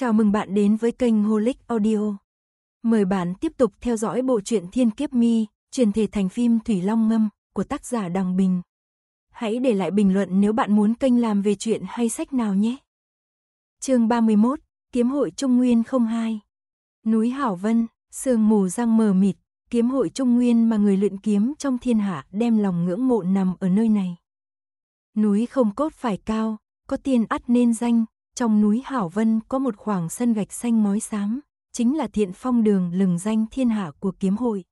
Chào mừng bạn đến với kênh Holic Audio. Mời bạn tiếp tục theo dõi bộ truyện Thiên Kiếp Mi, truyền thể thành phim Thủy Long Ngâm của tác giả Đằng Bình. Hãy để lại bình luận nếu bạn muốn kênh làm về chuyện hay sách nào nhé. Chương 31, Kiếm hội Trung Nguyên 02. Núi Hảo Vân, sương mù răng mờ mịt, kiếm hội Trung Nguyên mà người luyện kiếm trong thiên hạ đem lòng ngưỡng mộ nằm ở nơi này. Núi không cốt phải cao, có tiền ắt nên danh, trong núi Hảo Vân có một khoảng sân gạch xanh ngói xám, chính là thiện phong đường lừng danh thiên hạ của kiếm hội.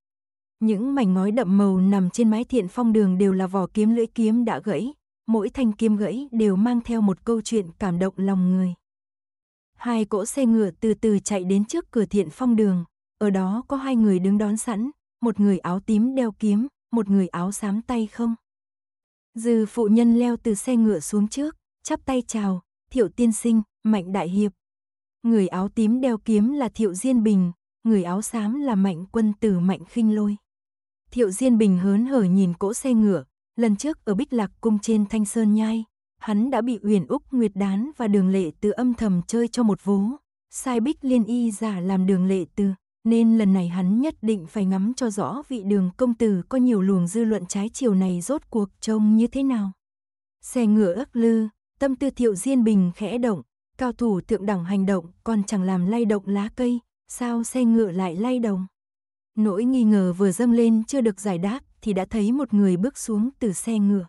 Những mảnh ngói đậm màu nằm trên mái thiện phong đường đều là vỏ kiếm lưỡi kiếm đã gãy, mỗi thanh kiếm gãy đều mang theo một câu chuyện cảm động lòng người. Hai cỗ xe ngựa từ từ chạy đến trước cửa thiện phong đường, ở đó có hai người đứng đón sẵn, một người áo tím đeo kiếm, một người áo xám tay không. Dư phụ nhân leo từ xe ngựa xuống trước, chắp tay chào, Thiệu Tiên Sinh, Mạnh Đại Hiệp. Người áo tím đeo kiếm là Thiệu Diên Bình, người áo xám là Mạnh Quân Tử Mạnh Khinh Lôi. Thiệu Diên Bình hớn hở nhìn cỗ xe ngựa, lần trước ở Bích Lạc cung trên Thanh Sơn Nhai, hắn đã bị Uyển Úc Nguyệt Đán và Đường Lệ Từ âm thầm chơi cho một vố, sai Bích Liên Y giả làm Đường Lệ Từ, nên lần này hắn nhất định phải ngắm cho rõ vị Đường công tử có nhiều luồng dư luận trái chiều này rốt cuộc trông như thế nào. Xe ngựa ức lư, Tâm tư thiệu diên bình khẽ động, cao thủ thượng đẳng hành động còn chẳng làm lay động lá cây, sao xe ngựa lại lay động Nỗi nghi ngờ vừa dâng lên chưa được giải đáp thì đã thấy một người bước xuống từ xe ngựa.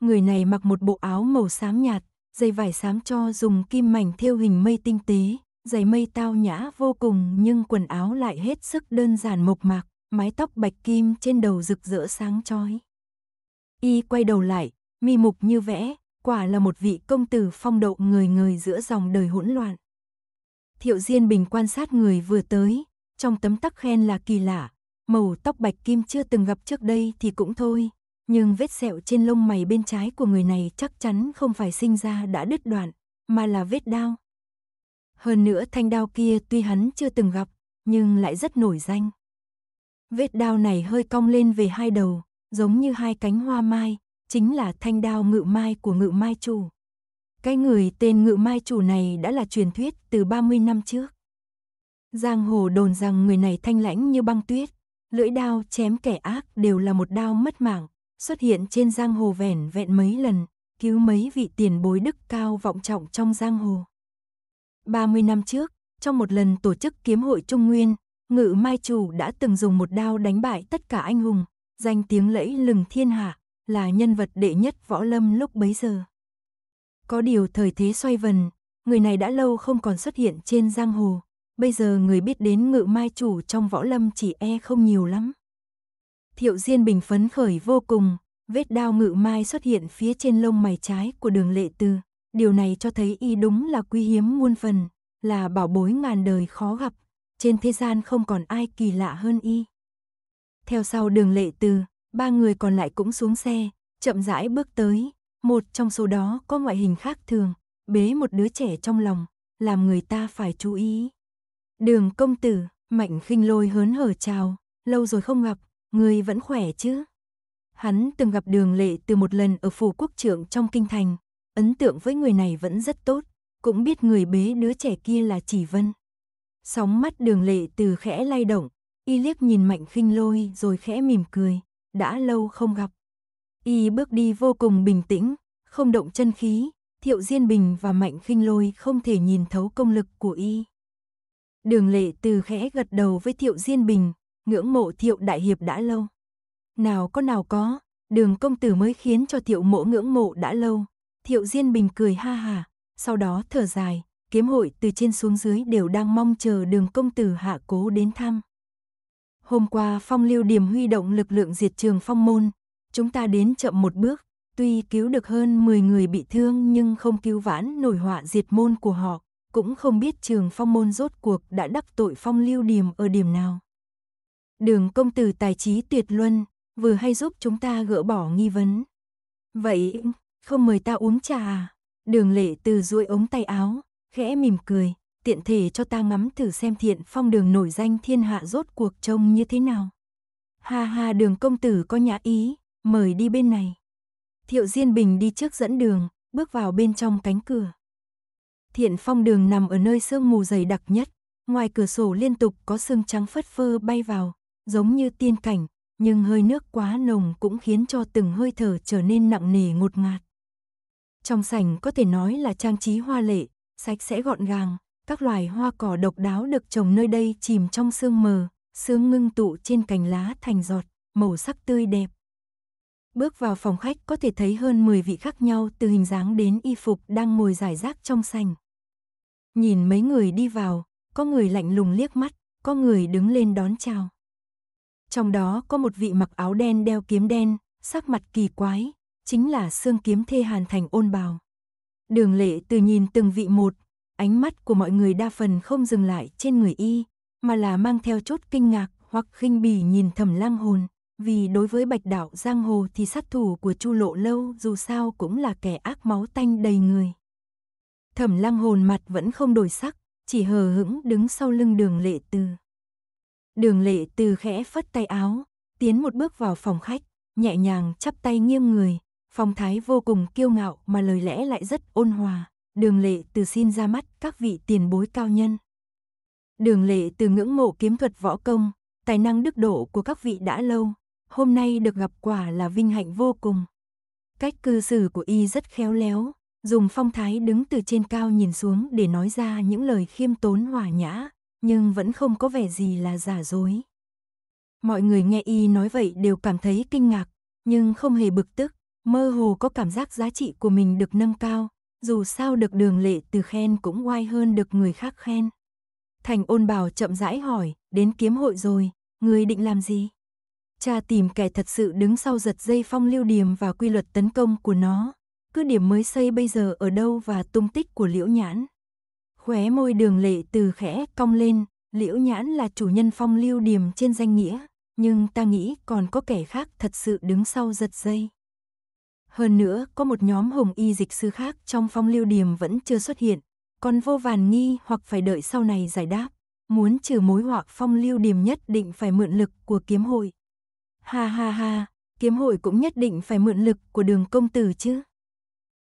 Người này mặc một bộ áo màu xám nhạt, dây vải xám cho dùng kim mảnh thêu hình mây tinh tế, giày mây tao nhã vô cùng nhưng quần áo lại hết sức đơn giản mộc mạc, mái tóc bạch kim trên đầu rực rỡ sáng chói. Y quay đầu lại, mi mục như vẽ, quả là một vị công tử phong độ người người giữa dòng đời hỗn loạn. Thiệu Diên Bình quan sát người vừa tới, trong tấm tắc khen là kỳ lạ, màu tóc bạch kim chưa từng gặp trước đây thì cũng thôi, nhưng vết sẹo trên lông mày bên trái của người này chắc chắn không phải sinh ra đã đứt đoạn, mà là vết đao. Hơn nữa thanh đao kia tuy hắn chưa từng gặp, nhưng lại rất nổi danh. Vết đao này hơi cong lên về hai đầu, giống như hai cánh hoa mai, chính là thanh đao ngự mai của ngự mai chủ. Cái người tên ngự mai chủ này đã là truyền thuyết từ 30 năm trước. Giang hồ đồn rằng người này thanh lãnh như băng tuyết, lưỡi đao chém kẻ ác đều là một đao mất mạng, xuất hiện trên giang hồ vẻn vẹn mấy lần, cứu mấy vị tiền bối đức cao vọng trọng trong giang hồ. 30 năm trước, trong một lần tổ chức kiếm hội Trung Nguyên, Ngự Mai Chủ đã từng dùng một đao đánh bại tất cả anh hùng, danh tiếng lẫy lừng thiên hạ là nhân vật đệ nhất võ lâm lúc bấy giờ. Có điều thời thế xoay vần, người này đã lâu không còn xuất hiện trên giang hồ, bây giờ người biết đến ngự mai chủ trong võ lâm chỉ e không nhiều lắm. Thiệu Diên bình phấn khởi vô cùng, vết đao ngự mai xuất hiện phía trên lông mày trái của đường lệ tư. Điều này cho thấy y đúng là quý hiếm muôn phần, là bảo bối ngàn đời khó gặp, trên thế gian không còn ai kỳ lạ hơn y. Theo sau đường lệ tư, Ba người còn lại cũng xuống xe, chậm rãi bước tới, một trong số đó có ngoại hình khác thường, bế một đứa trẻ trong lòng, làm người ta phải chú ý. Đường công tử, mạnh khinh lôi hớn hở chào, lâu rồi không gặp, người vẫn khỏe chứ? Hắn từng gặp đường lệ từ một lần ở phủ quốc trưởng trong kinh thành, ấn tượng với người này vẫn rất tốt, cũng biết người bế đứa trẻ kia là chỉ vân. Sóng mắt đường lệ từ khẽ lay động, y liếc nhìn mạnh khinh lôi rồi khẽ mỉm cười, đã lâu không gặp. Y bước đi vô cùng bình tĩnh, không động chân khí, Thiệu Diên Bình và Mạnh Khinh Lôi không thể nhìn thấu công lực của y. Đường Lệ Từ khẽ gật đầu với Thiệu Diên Bình, ngưỡng mộ Thiệu đại hiệp đã lâu. Nào có nào có, Đường công tử mới khiến cho Thiệu Mỗ ngưỡng mộ đã lâu. Thiệu Diên Bình cười ha hả, sau đó thở dài, kiếm hội từ trên xuống dưới đều đang mong chờ Đường công tử hạ cố đến thăm. Hôm qua phong lưu điểm huy động lực lượng diệt trường phong môn. Chúng ta đến chậm một bước, tuy cứu được hơn 10 người bị thương nhưng không cứu vãn nổi họa diệt môn của họ. Cũng không biết trường phong môn rốt cuộc đã đắc tội phong lưu điểm ở điểm nào. Đường công tử tài trí tuyệt luân, vừa hay giúp chúng ta gỡ bỏ nghi vấn. Vậy, không mời ta uống trà à? Đường lệ từ duỗi ống tay áo, khẽ mỉm cười tiện thể cho ta ngắm thử xem thiện phong đường nổi danh thiên hạ rốt cuộc trông như thế nào. Ha ha đường công tử có nhã ý, mời đi bên này. Thiệu Diên Bình đi trước dẫn đường, bước vào bên trong cánh cửa. Thiện phong đường nằm ở nơi sương mù dày đặc nhất, ngoài cửa sổ liên tục có sương trắng phất phơ bay vào, giống như tiên cảnh, nhưng hơi nước quá nồng cũng khiến cho từng hơi thở trở nên nặng nề ngột ngạt. Trong sảnh có thể nói là trang trí hoa lệ, sạch sẽ gọn gàng, các loài hoa cỏ độc đáo được trồng nơi đây chìm trong sương mờ, sương ngưng tụ trên cành lá thành giọt, màu sắc tươi đẹp. Bước vào phòng khách có thể thấy hơn 10 vị khác nhau từ hình dáng đến y phục đang ngồi giải rác trong sành. Nhìn mấy người đi vào, có người lạnh lùng liếc mắt, có người đứng lên đón chào. Trong đó có một vị mặc áo đen đeo kiếm đen, sắc mặt kỳ quái, chính là sương kiếm thê hàn thành ôn bào. Đường lệ từ nhìn từng vị một, ánh mắt của mọi người đa phần không dừng lại trên người y, mà là mang theo chút kinh ngạc hoặc khinh bỉ nhìn thầm lang hồn, vì đối với bạch đạo giang hồ thì sát thủ của chu lộ lâu dù sao cũng là kẻ ác máu tanh đầy người. Thẩm lang hồn mặt vẫn không đổi sắc, chỉ hờ hững đứng sau lưng đường lệ từ. Đường lệ từ khẽ phất tay áo, tiến một bước vào phòng khách, nhẹ nhàng chắp tay nghiêng người, phong thái vô cùng kiêu ngạo mà lời lẽ lại rất ôn hòa, đường lệ từ xin ra mắt các vị tiền bối cao nhân. Đường lệ từ ngưỡng mộ kiếm thuật võ công, tài năng đức độ của các vị đã lâu, hôm nay được gặp quả là vinh hạnh vô cùng. Cách cư xử của y rất khéo léo, dùng phong thái đứng từ trên cao nhìn xuống để nói ra những lời khiêm tốn hòa nhã, nhưng vẫn không có vẻ gì là giả dối. Mọi người nghe y nói vậy đều cảm thấy kinh ngạc, nhưng không hề bực tức, mơ hồ có cảm giác giá trị của mình được nâng cao, dù sao được đường lệ từ khen cũng oai hơn được người khác khen. Thành ôn bảo chậm rãi hỏi, đến kiếm hội rồi, người định làm gì? Cha tìm kẻ thật sự đứng sau giật dây phong lưu điểm và quy luật tấn công của nó. Cứ điểm mới xây bây giờ ở đâu và tung tích của liễu nhãn. Khóe môi đường lệ từ khẽ cong lên, liễu nhãn là chủ nhân phong lưu điểm trên danh nghĩa. Nhưng ta nghĩ còn có kẻ khác thật sự đứng sau giật dây. Hơn nữa, có một nhóm hồng y dịch sư khác trong phong lưu điểm vẫn chưa xuất hiện, còn vô vàn nghi hoặc phải đợi sau này giải đáp. Muốn trừ mối họa phong lưu điểm nhất định phải mượn lực của kiếm hội. Ha ha ha, kiếm hội cũng nhất định phải mượn lực của đường công tử chứ.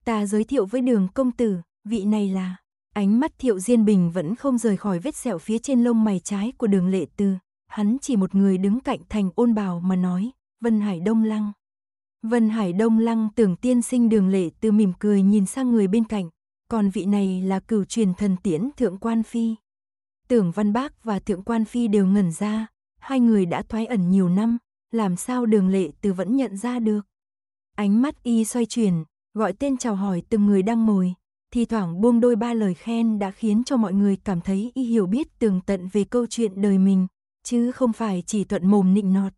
Ta giới thiệu với đường công tử, vị này là... Ánh mắt Thiệu Diên Bình vẫn không rời khỏi vết sẹo phía trên lông mày trái của đường lệ tư. Hắn chỉ một người đứng cạnh thành ôn bào mà nói, Vân Hải Đông Lăng. Vân Hải Đông Lăng tưởng tiên sinh đường lệ từ mỉm cười nhìn sang người bên cạnh, còn vị này là cửu truyền thần tiễn Thượng Quan Phi. Tưởng Văn Bác và Thượng Quan Phi đều ngẩn ra, hai người đã thoái ẩn nhiều năm, làm sao đường lệ từ vẫn nhận ra được. Ánh mắt y xoay chuyển, gọi tên chào hỏi từng người đang ngồi, thi thoảng buông đôi ba lời khen đã khiến cho mọi người cảm thấy y hiểu biết tường tận về câu chuyện đời mình, chứ không phải chỉ thuận mồm nịnh nọt.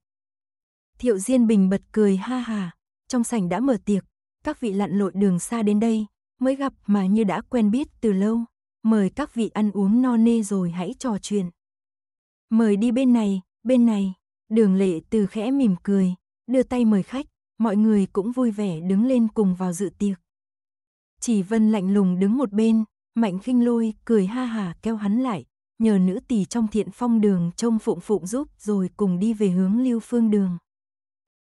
Thiệu Diên Bình bật cười ha hà, trong sảnh đã mở tiệc, các vị lặn lội đường xa đến đây, mới gặp mà như đã quen biết từ lâu, mời các vị ăn uống no nê rồi hãy trò chuyện. Mời đi bên này, bên này, đường lệ từ khẽ mỉm cười, đưa tay mời khách, mọi người cũng vui vẻ đứng lên cùng vào dự tiệc. Chỉ Vân lạnh lùng đứng một bên, Mạnh khinh lôi cười ha hà kêu hắn lại, nhờ nữ tỳ trong thiện phong đường trông phụng phụng giúp rồi cùng đi về hướng lưu phương đường.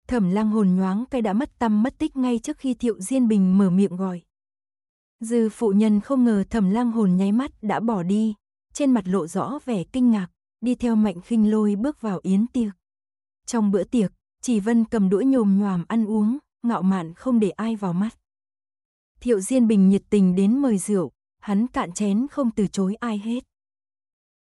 Thẩm lăng hồn nhoáng cái đã mất tâm mất tích ngay trước khi Thiệu Diên Bình mở miệng gọi. Dư phụ nhân không ngờ thẩm lang hồn nháy mắt đã bỏ đi, trên mặt lộ rõ vẻ kinh ngạc, đi theo mạnh khinh lôi bước vào yến tiệc. Trong bữa tiệc, chỉ vân cầm đũa nhồm nhòm ăn uống, ngạo mạn không để ai vào mắt. Thiệu Diên Bình nhiệt tình đến mời rượu, hắn cạn chén không từ chối ai hết.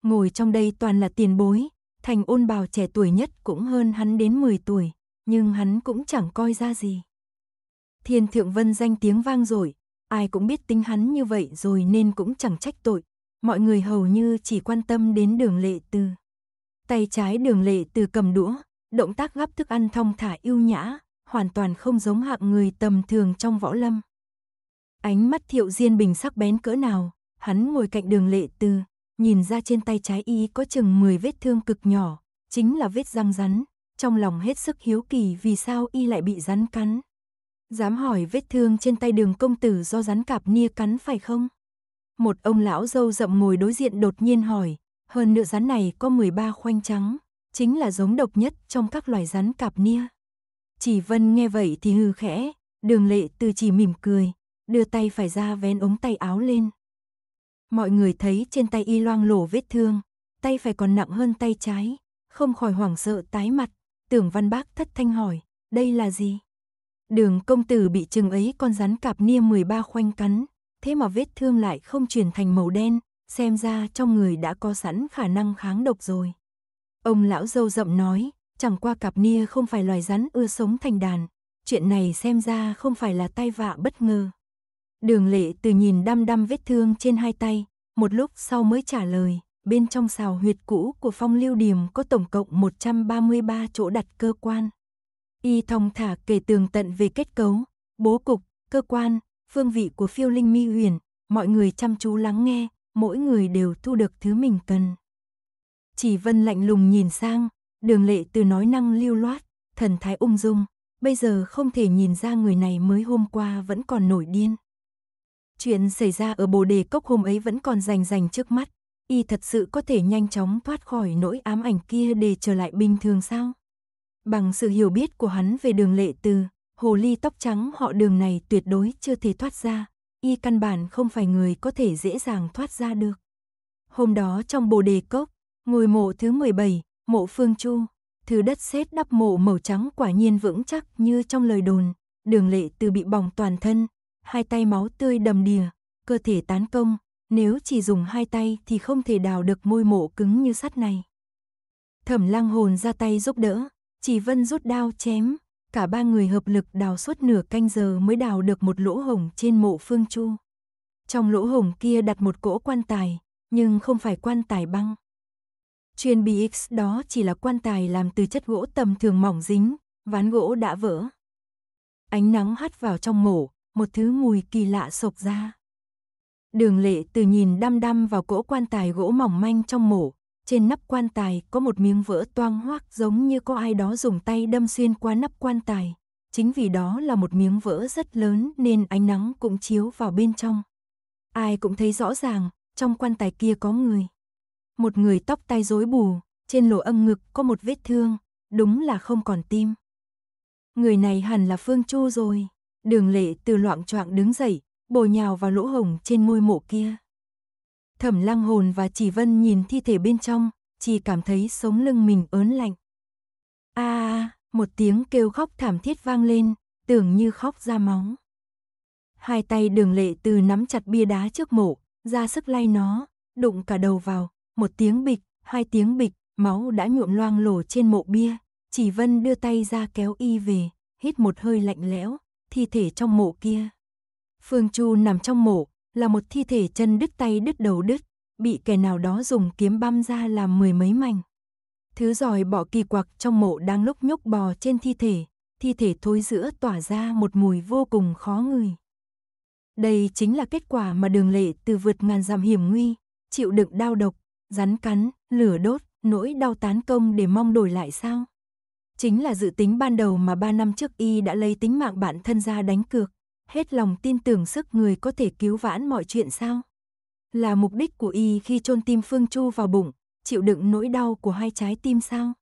Ngồi trong đây toàn là tiền bối, thành ôn bào trẻ tuổi nhất cũng hơn hắn đến 10 tuổi, nhưng hắn cũng chẳng coi ra gì. Thiên Thượng Vân danh tiếng vang rồi, ai cũng biết tính hắn như vậy rồi nên cũng chẳng trách tội. Mọi người hầu như chỉ quan tâm đến đường lệ từ. Tay trái đường lệ từ cầm đũa, động tác gắp thức ăn thong thả yêu nhã, hoàn toàn không giống hạng người tầm thường trong võ lâm. Ánh mắt thiệu diên bình sắc bén cỡ nào, hắn ngồi cạnh đường lệ từ, nhìn ra trên tay trái y có chừng 10 vết thương cực nhỏ, chính là vết răng rắn, trong lòng hết sức hiếu kỳ vì sao y lại bị rắn cắn. Dám hỏi vết thương trên tay đường công tử do rắn cạp nia cắn phải không? Một ông lão dâu rậm ngồi đối diện đột nhiên hỏi, hơn nữa rắn này có 13 khoanh trắng, chính là giống độc nhất trong các loài rắn cạp nia. Chỉ Vân nghe vậy thì hư khẽ, đường lệ từ chỉ mỉm cười, đưa tay phải ra vén ống tay áo lên. Mọi người thấy trên tay y loang lổ vết thương, tay phải còn nặng hơn tay trái, không khỏi hoảng sợ tái mặt, Tưởng văn bác thất thanh hỏi, đây là gì? Đường công tử bị chừng ấy con rắn cạp nia 13 khoanh cắn, thế mà vết thương lại không chuyển thành màu đen, xem ra trong người đã có sẵn khả năng kháng độc rồi. Ông lão dâu rậm nói, chẳng qua cạp nia không phải loài rắn ưa sống thành đàn, chuyện này xem ra không phải là tai vạ bất ngờ. Đường lệ từ nhìn đăm đăm vết thương trên hai tay, một lúc sau mới trả lời, bên trong xào huyệt cũ của phong lưu điểm có tổng cộng 133 chỗ đặt cơ quan. Y thông thả kể tường tận về kết cấu, bố cục, cơ quan, phương vị của phiêu linh mi huyền, mọi người chăm chú lắng nghe, mỗi người đều thu được thứ mình cần. Chỉ vân lạnh lùng nhìn sang, đường lệ từ nói năng lưu loát, thần thái ung dung, bây giờ không thể nhìn ra người này mới hôm qua vẫn còn nổi điên. Chuyện xảy ra ở bồ đề cốc hôm ấy vẫn còn rành rành trước mắt, y thật sự có thể nhanh chóng thoát khỏi nỗi ám ảnh kia để trở lại bình thường sao? Bằng sự hiểu biết của hắn về đường lệ từ, hồ ly tóc trắng họ đường này tuyệt đối chưa thể thoát ra, y căn bản không phải người có thể dễ dàng thoát ra được. Hôm đó trong bồ đề cốc, ngôi mộ thứ 17, mộ phương chu, thứ đất sét đắp mộ màu trắng quả nhiên vững chắc như trong lời đồn, đường lệ từ bị bỏng toàn thân, hai tay máu tươi đầm đìa, cơ thể tán công, nếu chỉ dùng hai tay thì không thể đào được môi mộ cứng như sắt này. Thẩm lang hồn ra tay giúp đỡ, chỉ vân rút đao chém, cả ba người hợp lực đào suốt nửa canh giờ mới đào được một lỗ hổng trên mộ phương chu. Trong lỗ hổng kia đặt một cỗ quan tài, nhưng không phải quan tài băng. Chuyên BX đó chỉ là quan tài làm từ chất gỗ tầm thường mỏng dính, ván gỗ đã vỡ. Ánh nắng hắt vào trong mổ, một thứ mùi kỳ lạ sộc ra. Đường lệ từ nhìn đăm đăm vào cỗ quan tài gỗ mỏng manh trong mổ. Trên nắp quan tài có một miếng vỡ toang hoác giống như có ai đó dùng tay đâm xuyên qua nắp quan tài. Chính vì đó là một miếng vỡ rất lớn nên ánh nắng cũng chiếu vào bên trong. Ai cũng thấy rõ ràng, trong quan tài kia có người. Một người tóc tai rối bù, trên lỗ âm ngực có một vết thương, đúng là không còn tim. Người này hẳn là Phương Chu rồi. Đường lệ từ loạn choạng đứng dậy, bổ nhào vào lỗ hồng trên ngôi mộ kia. Thẩm lăng hồn và chỉ vân nhìn thi thể bên trong, chỉ cảm thấy sống lưng mình ớn lạnh. a à, một tiếng kêu khóc thảm thiết vang lên, tưởng như khóc ra máu. Hai tay đường lệ từ nắm chặt bia đá trước mộ, ra sức lay nó, đụng cả đầu vào, một tiếng bịch, hai tiếng bịch, máu đã nhuộm loang lổ trên mộ bia. Chỉ vân đưa tay ra kéo y về, hít một hơi lạnh lẽo, thi thể trong mộ kia. Phương Chu nằm trong mộ, là một thi thể chân đứt tay đứt đầu đứt, bị kẻ nào đó dùng kiếm băm ra làm mười mấy mảnh. Thứ giòi bỏ kỳ quặc trong mộ đang lúc nhúc bò trên thi thể, thi thể thối giữa tỏa ra một mùi vô cùng khó ngửi. Đây chính là kết quả mà đường lệ từ vượt ngàn dặm hiểm nguy, chịu đựng đau độc, rắn cắn, lửa đốt, nỗi đau tán công để mong đổi lại sao? Chính là dự tính ban đầu mà ba năm trước y đã lấy tính mạng bản thân ra đánh cược hết lòng tin tưởng sức người có thể cứu vãn mọi chuyện sao? Là mục đích của y khi chôn tim Phương Chu vào bụng, chịu đựng nỗi đau của hai trái tim sao?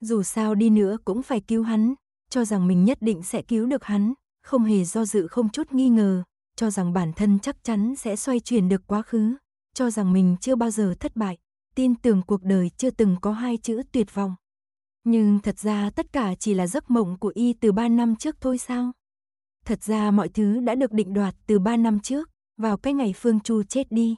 Dù sao đi nữa cũng phải cứu hắn, cho rằng mình nhất định sẽ cứu được hắn, không hề do dự không chút nghi ngờ, cho rằng bản thân chắc chắn sẽ xoay chuyển được quá khứ, cho rằng mình chưa bao giờ thất bại, tin tưởng cuộc đời chưa từng có hai chữ tuyệt vọng. Nhưng thật ra tất cả chỉ là giấc mộng của y từ ba năm trước thôi sao? Thật ra mọi thứ đã được định đoạt từ 3 năm trước, vào cái ngày Phương Chu chết đi.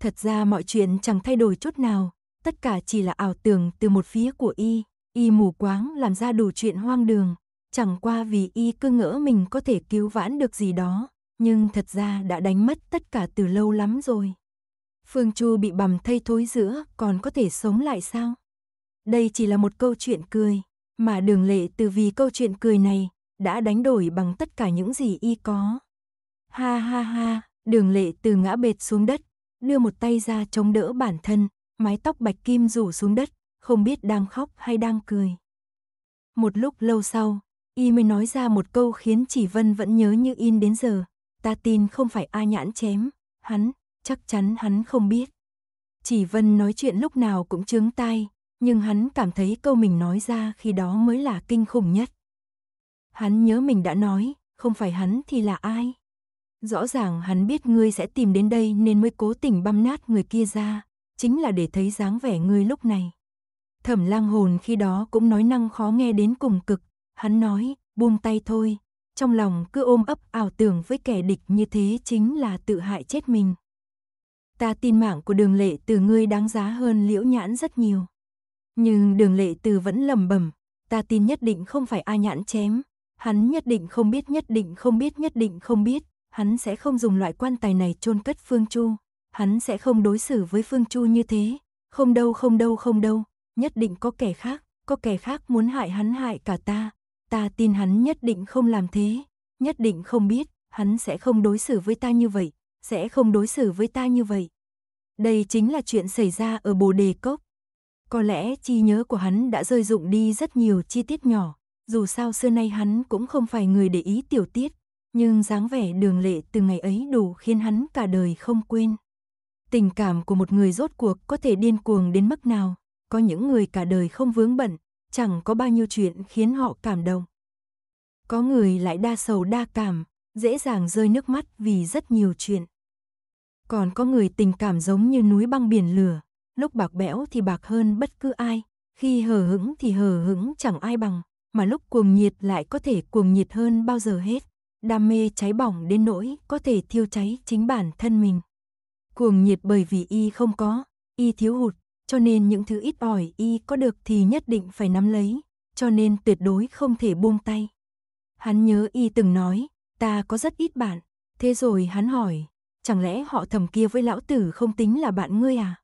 Thật ra mọi chuyện chẳng thay đổi chút nào, tất cả chỉ là ảo tưởng từ một phía của y, y mù quáng làm ra đủ chuyện hoang đường, chẳng qua vì y cứ ngỡ mình có thể cứu vãn được gì đó, nhưng thật ra đã đánh mất tất cả từ lâu lắm rồi. Phương Chu bị bầm thây thối giữa còn có thể sống lại sao? Đây chỉ là một câu chuyện cười, mà đường lệ từ vì câu chuyện cười này đã đánh đổi bằng tất cả những gì y có. Ha ha ha, đường lệ từ ngã bệt xuống đất, đưa một tay ra chống đỡ bản thân, mái tóc bạch kim rủ xuống đất, không biết đang khóc hay đang cười. Một lúc lâu sau, y mới nói ra một câu khiến chỉ vân vẫn nhớ như in đến giờ. Ta tin không phải A nhãn chém, hắn, chắc chắn hắn không biết. Chỉ vân nói chuyện lúc nào cũng chướng tai, nhưng hắn cảm thấy câu mình nói ra khi đó mới là kinh khủng nhất. Hắn nhớ mình đã nói, không phải hắn thì là ai? Rõ ràng hắn biết ngươi sẽ tìm đến đây nên mới cố tình băm nát người kia ra, chính là để thấy dáng vẻ ngươi lúc này. Thẩm lang hồn khi đó cũng nói năng khó nghe đến cùng cực, hắn nói, buông tay thôi, trong lòng cứ ôm ấp ảo tưởng với kẻ địch như thế chính là tự hại chết mình. Ta tin mạng của đường lệ từ ngươi đáng giá hơn liễu nhãn rất nhiều. Nhưng đường lệ từ vẫn lầm bẩm ta tin nhất định không phải A nhãn chém, hắn nhất định không biết nhất định không biết nhất định không biết, hắn sẽ không dùng loại quan tài này chôn cất Phương Chu, hắn sẽ không đối xử với Phương Chu như thế, không đâu không đâu không đâu, nhất định có kẻ khác, có kẻ khác muốn hại hắn hại cả ta, ta tin hắn nhất định không làm thế, nhất định không biết, hắn sẽ không đối xử với ta như vậy, sẽ không đối xử với ta như vậy. Đây chính là chuyện xảy ra ở Bồ Đề Cốc. Có lẽ chi nhớ của hắn đã rơi dụng đi rất nhiều chi tiết nhỏ, dù sao xưa nay hắn cũng không phải người để ý tiểu tiết, nhưng dáng vẻ đường lệ từ ngày ấy đủ khiến hắn cả đời không quên. Tình cảm của một người rốt cuộc có thể điên cuồng đến mức nào, có những người cả đời không vướng bận, chẳng có bao nhiêu chuyện khiến họ cảm động. Có người lại đa sầu đa cảm, dễ dàng rơi nước mắt vì rất nhiều chuyện. Còn có người tình cảm giống như núi băng biển lửa, lúc bạc bẽo thì bạc hơn bất cứ ai, khi hờ hững thì hờ hững chẳng ai bằng mà lúc cuồng nhiệt lại có thể cuồng nhiệt hơn bao giờ hết. Đam mê cháy bỏng đến nỗi có thể thiêu cháy chính bản thân mình. Cuồng nhiệt bởi vì y không có, y thiếu hụt, cho nên những thứ ít ỏi y có được thì nhất định phải nắm lấy, cho nên tuyệt đối không thể buông tay. Hắn nhớ y từng nói, ta có rất ít bạn, thế rồi hắn hỏi, chẳng lẽ họ thầm kia với lão tử không tính là bạn ngươi à?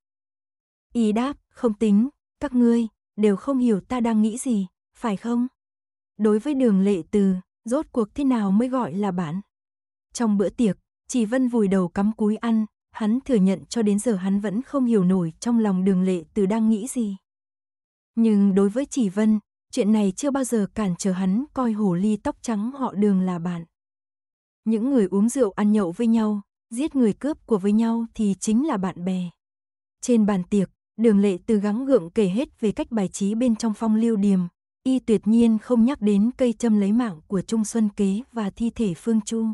Y đáp, không tính, các ngươi, đều không hiểu ta đang nghĩ gì, phải không? Đối với đường lệ từ, rốt cuộc thế nào mới gọi là bạn? Trong bữa tiệc, chỉ Vân vùi đầu cắm cúi ăn, hắn thừa nhận cho đến giờ hắn vẫn không hiểu nổi trong lòng đường lệ từ đang nghĩ gì. Nhưng đối với chỉ Vân, chuyện này chưa bao giờ cản trở hắn coi hồ ly tóc trắng họ đường là bạn. Những người uống rượu ăn nhậu với nhau, giết người cướp của với nhau thì chính là bạn bè. Trên bàn tiệc, đường lệ từ gắng gượng kể hết về cách bài trí bên trong phong lưu điềm, y tuyệt nhiên không nhắc đến cây châm lấy mạng của Trung Xuân Kế và thi thể Phương Chu.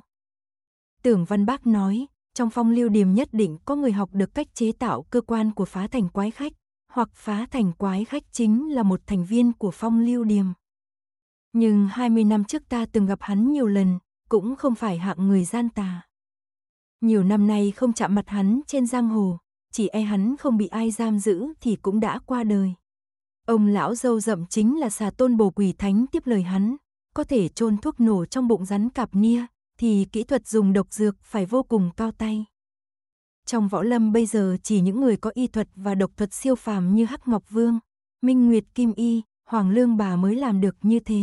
Tưởng Văn Bác nói, trong phong lưu điềm nhất định có người học được cách chế tạo cơ quan của phá thành quái khách, hoặc phá thành quái khách chính là một thành viên của phong lưu điềm. Nhưng 20 năm trước ta từng gặp hắn nhiều lần, cũng không phải hạng người gian tà. Nhiều năm nay không chạm mặt hắn trên giang hồ, chỉ e hắn không bị ai giam giữ thì cũng đã qua đời. Ông lão dâu rậm chính là xà tôn bồ quỷ thánh tiếp lời hắn, có thể chôn thuốc nổ trong bụng rắn cạp nia, thì kỹ thuật dùng độc dược phải vô cùng cao tay. Trong võ lâm bây giờ chỉ những người có y thuật và độc thuật siêu phàm như Hắc Ngọc Vương, Minh Nguyệt Kim Y, Hoàng Lương bà mới làm được như thế.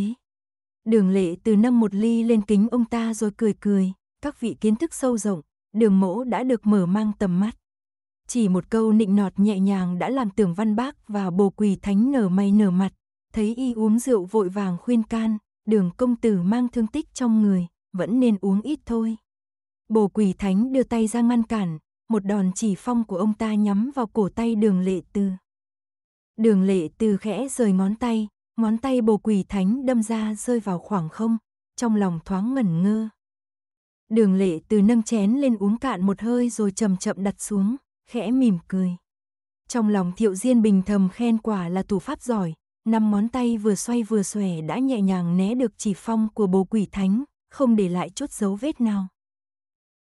Đường lệ từ năm một ly lên kính ông ta rồi cười cười, các vị kiến thức sâu rộng, đường mẫu đã được mở mang tầm mắt. Chỉ một câu nịnh nọt nhẹ nhàng đã làm tưởng văn bác và bồ quỳ thánh nở mày nở mặt, thấy y uống rượu vội vàng khuyên can, đường công tử mang thương tích trong người, vẫn nên uống ít thôi. Bồ quỳ thánh đưa tay ra ngăn cản, một đòn chỉ phong của ông ta nhắm vào cổ tay đường lệ tư. Đường lệ tư khẽ rời ngón tay, ngón tay bồ quỳ thánh đâm ra rơi vào khoảng không, trong lòng thoáng ngẩn ngơ. Đường lệ từ nâng chén lên uống cạn một hơi rồi chậm chậm đặt xuống khẽ mỉm cười. Trong lòng Thiệu Diên bình thầm khen quả là thủ pháp giỏi, năm món tay vừa xoay vừa xòe đã nhẹ nhàng né được chỉ phong của bồ quỷ thánh, không để lại chút dấu vết nào.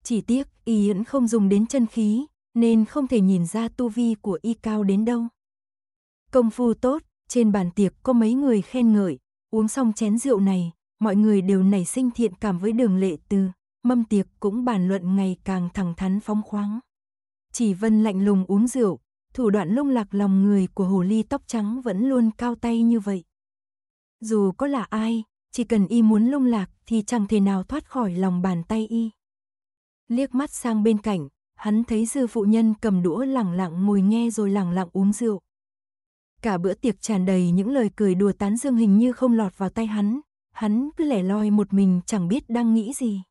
Chỉ tiếc y vẫn không dùng đến chân khí, nên không thể nhìn ra tu vi của y cao đến đâu. Công phu tốt, trên bàn tiệc có mấy người khen ngợi, uống xong chén rượu này, mọi người đều nảy sinh thiện cảm với đường lệ từ, mâm tiệc cũng bàn luận ngày càng thẳng thắn phóng khoáng. Chỉ Vân lạnh lùng uống rượu, thủ đoạn lung lạc lòng người của hồ ly tóc trắng vẫn luôn cao tay như vậy. Dù có là ai, chỉ cần y muốn lung lạc thì chẳng thể nào thoát khỏi lòng bàn tay y. Liếc mắt sang bên cạnh, hắn thấy dư phụ nhân cầm đũa lẳng lặng ngồi nghe rồi lẳng lặng uống rượu. Cả bữa tiệc tràn đầy những lời cười đùa tán dương hình như không lọt vào tay hắn, hắn cứ lẻ loi một mình chẳng biết đang nghĩ gì.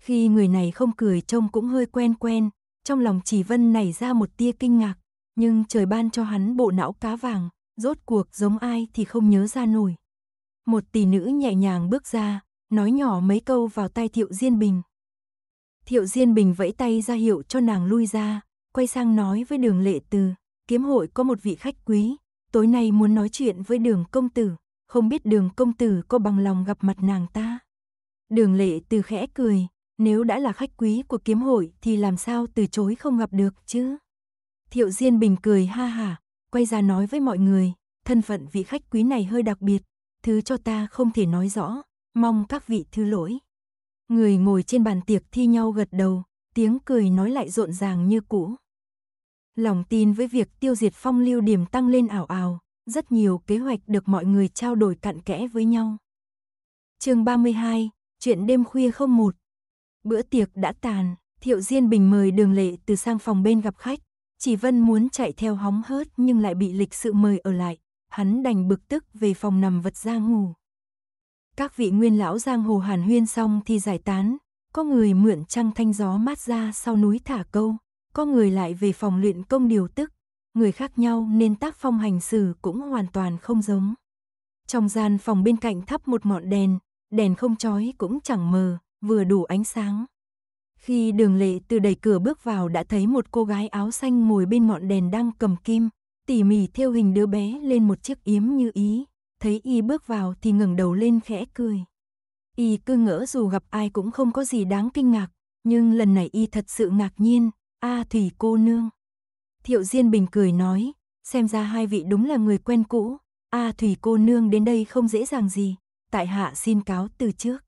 Khi người này không cười trông cũng hơi quen quen, trong lòng Chỉ Vân nảy ra một tia kinh ngạc, nhưng trời ban cho hắn bộ não cá vàng, rốt cuộc giống ai thì không nhớ ra nổi. Một tỷ nữ nhẹ nhàng bước ra, nói nhỏ mấy câu vào tai Thiệu Diên Bình. Thiệu Diên Bình vẫy tay ra hiệu cho nàng lui ra, quay sang nói với đường lệ từ, kiếm hội có một vị khách quý, tối nay muốn nói chuyện với đường công tử, không biết đường công tử có bằng lòng gặp mặt nàng ta. Đường lệ từ khẽ cười, nếu đã là khách quý của kiếm hội thì làm sao từ chối không gặp được chứ? Thiệu Diên Bình cười ha hả, quay ra nói với mọi người, thân phận vị khách quý này hơi đặc biệt, thứ cho ta không thể nói rõ, mong các vị thứ lỗi. Người ngồi trên bàn tiệc thi nhau gật đầu, tiếng cười nói lại rộn ràng như cũ. Lòng tin với việc tiêu diệt phong lưu điểm tăng lên ảo ảo, rất nhiều kế hoạch được mọi người trao đổi cặn kẽ với nhau. chương 32, chuyện đêm khuya không một Bữa tiệc đã tàn, Thiệu Diên Bình mời Đường Lệ từ sang phòng bên gặp khách. Chỉ Vân muốn chạy theo hóng hớt nhưng lại bị lịch sự mời ở lại. Hắn đành bực tức về phòng nằm vật ra ngủ. Các vị nguyên lão giang hồ hàn huyên xong thì giải tán. Có người mượn trăng thanh gió mát ra sau núi thả câu. Có người lại về phòng luyện công điều tức. Người khác nhau nên tác phong hành xử cũng hoàn toàn không giống. Trong gian phòng bên cạnh thắp một ngọn đèn, đèn không chói cũng chẳng mờ, vừa đủ ánh sáng. Khi đường lệ từ đẩy cửa bước vào đã thấy một cô gái áo xanh ngồi bên ngọn đèn đang cầm kim, tỉ mỉ theo hình đứa bé lên một chiếc yếm như ý. Thấy y bước vào thì ngẩng đầu lên khẽ cười. Y cứ ngỡ dù gặp ai cũng không có gì đáng kinh ngạc, nhưng lần này y thật sự ngạc nhiên, a à, thủy cô nương. Thiệu Diên Bình cười nói, xem ra hai vị đúng là người quen cũ, a à, thủy cô nương đến đây không dễ dàng gì, tại hạ xin cáo từ trước.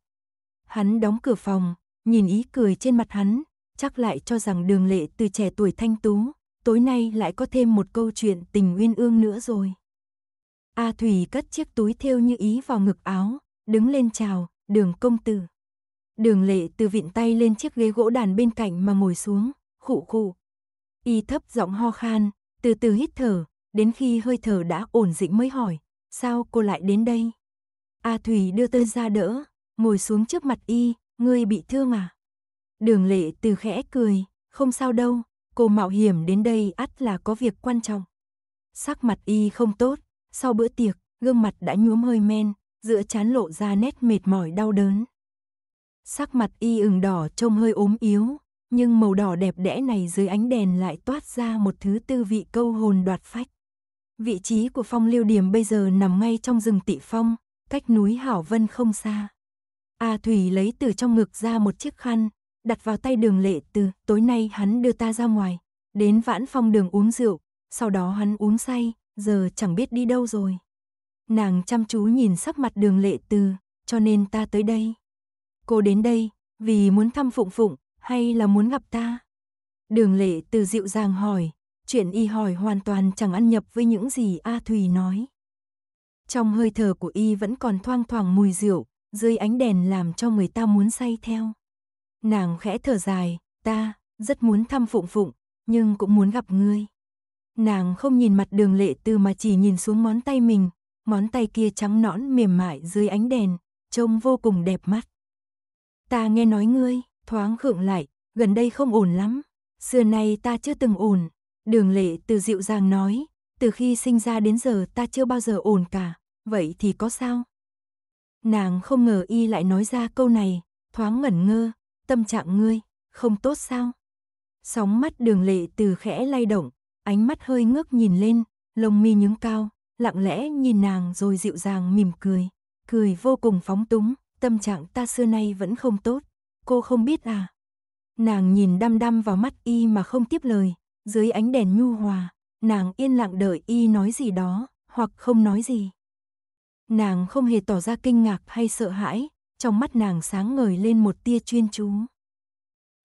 Hắn đóng cửa phòng, nhìn ý cười trên mặt hắn, chắc lại cho rằng đường lệ từ trẻ tuổi thanh tú, tối nay lại có thêm một câu chuyện tình uyên ương nữa rồi. A Thủy cất chiếc túi thêu như ý vào ngực áo, đứng lên chào, đường công tử. Đường lệ từ vịn tay lên chiếc ghế gỗ đàn bên cạnh mà ngồi xuống, khụ khụ. Y thấp giọng ho khan, từ từ hít thở, đến khi hơi thở đã ổn định mới hỏi, sao cô lại đến đây? A Thủy đưa tay ra đỡ, ngồi xuống trước mặt y, ngươi bị thương à? Đường lệ từ khẽ cười, không sao đâu, cô mạo hiểm đến đây ắt là có việc quan trọng. Sắc mặt y không tốt, sau bữa tiệc, gương mặt đã nhuốm hơi men, giữa chán lộ ra nét mệt mỏi đau đớn. Sắc mặt y ửng đỏ trông hơi ốm yếu, nhưng màu đỏ đẹp đẽ này dưới ánh đèn lại toát ra một thứ tư vị câu hồn đoạt phách. Vị trí của phong lưu điểm bây giờ nằm ngay trong rừng tị phong, cách núi Hảo Vân không xa. A à, Thủy lấy từ trong ngực ra một chiếc khăn, đặt vào tay đường lệ từ, tối nay hắn đưa ta ra ngoài, đến vãn phong đường uống rượu, sau đó hắn uống say, giờ chẳng biết đi đâu rồi. Nàng chăm chú nhìn sắc mặt đường lệ từ, cho nên ta tới đây. Cô đến đây, vì muốn thăm Phụng Phụng, hay là muốn gặp ta? Đường lệ từ dịu dàng hỏi, chuyện y hỏi hoàn toàn chẳng ăn nhập với những gì A Thùy nói. Trong hơi thở của y vẫn còn thoang thoảng mùi rượu, dưới ánh đèn làm cho người ta muốn say theo. Nàng khẽ thở dài, ta, rất muốn thăm Phụng Phụng, nhưng cũng muốn gặp ngươi. Nàng không nhìn mặt đường lệ từ mà chỉ nhìn xuống món tay mình, món tay kia trắng nõn mềm mại dưới ánh đèn, trông vô cùng đẹp mắt. Ta nghe nói ngươi, thoáng khựng lại, gần đây không ổn lắm, xưa nay ta chưa từng ổn. Đường lệ từ dịu dàng nói, từ khi sinh ra đến giờ ta chưa bao giờ ổn cả, vậy thì có sao, Nàng không ngờ y lại nói ra câu này, thoáng ngẩn ngơ, tâm trạng ngươi, không tốt sao? Sóng mắt đường lệ từ khẽ lay động, ánh mắt hơi ngước nhìn lên, lông mi nhướng cao, lặng lẽ nhìn nàng rồi dịu dàng mỉm cười, cười vô cùng phóng túng, tâm trạng ta xưa nay vẫn không tốt, cô không biết à? Nàng nhìn đăm đăm vào mắt y mà không tiếp lời, dưới ánh đèn nhu hòa, nàng yên lặng đợi y nói gì đó, hoặc không nói gì. Nàng không hề tỏ ra kinh ngạc hay sợ hãi, trong mắt nàng sáng ngời lên một tia chuyên chú.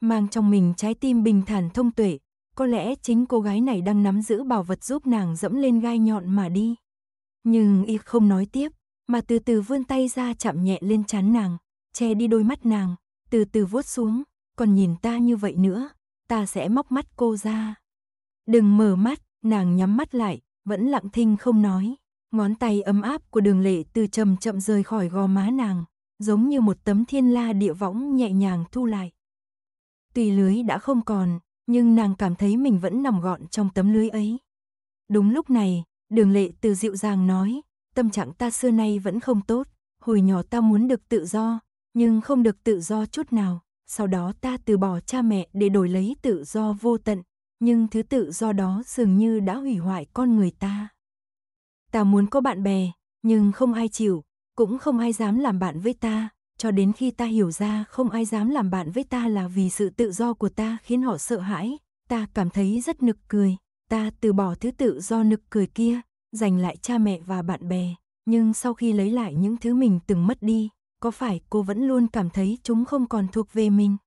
Mang trong mình trái tim bình thản thông tuệ, có lẽ chính cô gái này đang nắm giữ bảo vật giúp nàng dẫm lên gai nhọn mà đi. Nhưng y không nói tiếp, mà từ từ vươn tay ra chạm nhẹ lên trán nàng, che đi đôi mắt nàng, từ từ vuốt xuống, còn nhìn ta như vậy nữa, ta sẽ móc mắt cô ra. Đừng mở mắt, nàng nhắm mắt lại, vẫn lặng thinh không nói. Ngón tay ấm áp của đường lệ từ chậm chậm rời khỏi gò má nàng, giống như một tấm thiên la địa võng nhẹ nhàng thu lại. Tùy lưới đã không còn, nhưng nàng cảm thấy mình vẫn nằm gọn trong tấm lưới ấy. Đúng lúc này, đường lệ từ dịu dàng nói, tâm trạng ta xưa nay vẫn không tốt, hồi nhỏ ta muốn được tự do, nhưng không được tự do chút nào, sau đó ta từ bỏ cha mẹ để đổi lấy tự do vô tận, nhưng thứ tự do đó dường như đã hủy hoại con người ta. Ta muốn có bạn bè, nhưng không ai chịu, cũng không ai dám làm bạn với ta, cho đến khi ta hiểu ra không ai dám làm bạn với ta là vì sự tự do của ta khiến họ sợ hãi, ta cảm thấy rất nực cười, ta từ bỏ thứ tự do nực cười kia, giành lại cha mẹ và bạn bè, nhưng sau khi lấy lại những thứ mình từng mất đi, có phải cô vẫn luôn cảm thấy chúng không còn thuộc về mình?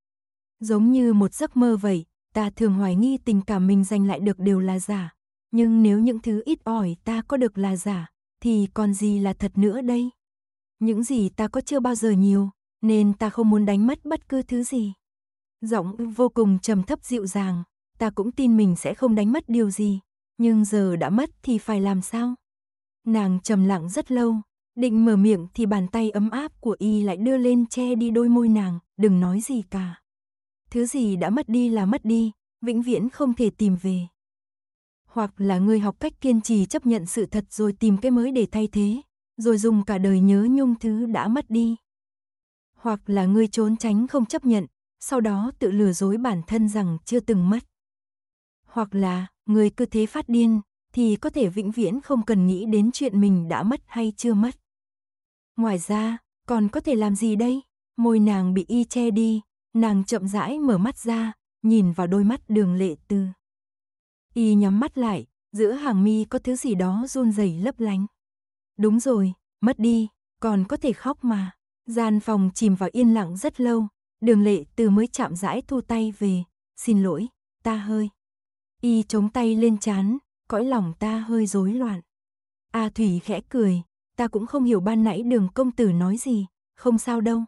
Giống như một giấc mơ vậy, ta thường hoài nghi tình cảm mình giành lại được đều là giả, nhưng nếu những thứ ít ỏi ta có được là giả, thì còn gì là thật nữa đây? Những gì ta có chưa bao giờ nhiều, nên ta không muốn đánh mất bất cứ thứ gì. Giọng vô cùng trầm thấp dịu dàng, ta cũng tin mình sẽ không đánh mất điều gì, nhưng giờ đã mất thì phải làm sao? Nàng trầm lặng rất lâu, định mở miệng thì bàn tay ấm áp của y lại đưa lên che đi đôi môi nàng, đừng nói gì cả. Thứ gì đã mất đi là mất đi, vĩnh viễn không thể tìm về hoặc là ngươi học cách kiên trì chấp nhận sự thật rồi tìm cái mới để thay thế, rồi dùng cả đời nhớ nhung thứ đã mất đi. Hoặc là ngươi trốn tránh không chấp nhận, sau đó tự lừa dối bản thân rằng chưa từng mất. Hoặc là, người cứ thế phát điên, thì có thể vĩnh viễn không cần nghĩ đến chuyện mình đã mất hay chưa mất. Ngoài ra, còn có thể làm gì đây? Môi nàng bị y che đi, nàng chậm rãi mở mắt ra, nhìn vào đôi mắt đường lệ tư. Y nhắm mắt lại, giữa hàng mi có thứ gì đó run rẩy lấp lánh. Đúng rồi, mất đi, còn có thể khóc mà. Gian phòng chìm vào yên lặng rất lâu, đường lệ từ mới chạm rãi thu tay về. Xin lỗi, ta hơi. Y chống tay lên chán, cõi lòng ta hơi rối loạn. A Thủy khẽ cười, ta cũng không hiểu ban nãy đường công tử nói gì, không sao đâu.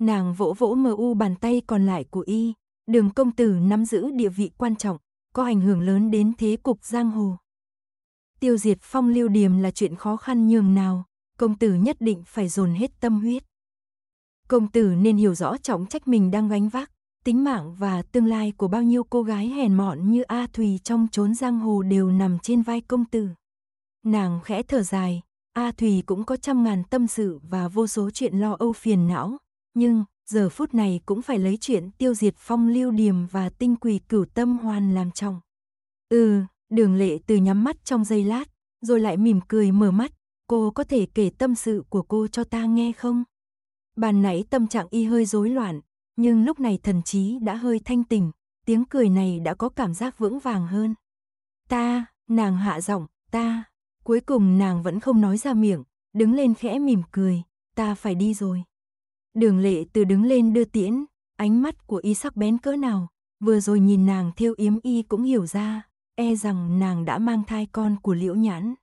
Nàng vỗ vỗ mờ u bàn tay còn lại của y, đường công tử nắm giữ địa vị quan trọng, có ảnh hưởng lớn đến thế cục giang hồ. Tiêu diệt phong lưu điềm là chuyện khó khăn nhường nào, công tử nhất định phải dồn hết tâm huyết. Công tử nên hiểu rõ trọng trách mình đang gánh vác, tính mạng và tương lai của bao nhiêu cô gái hèn mọn như A Thùy trong chốn giang hồ đều nằm trên vai công tử. Nàng khẽ thở dài, A Thùy cũng có trăm ngàn tâm sự và vô số chuyện lo âu phiền não, nhưng giờ phút này cũng phải lấy chuyện tiêu diệt phong lưu điềm và tinh quỳ cửu tâm hoàn làm trọng. Ừ, đường lệ từ nhắm mắt trong giây lát, rồi lại mỉm cười mở mắt, cô có thể kể tâm sự của cô cho ta nghe không? Bàn nãy tâm trạng y hơi rối loạn, nhưng lúc này thần trí đã hơi thanh tỉnh, tiếng cười này đã có cảm giác vững vàng hơn. Ta, nàng hạ giọng, ta, cuối cùng nàng vẫn không nói ra miệng, đứng lên khẽ mỉm cười, ta phải đi rồi. Đường lệ từ đứng lên đưa tiễn, ánh mắt của y sắc bén cỡ nào, vừa rồi nhìn nàng theo yếm y cũng hiểu ra, e rằng nàng đã mang thai con của liễu nhãn.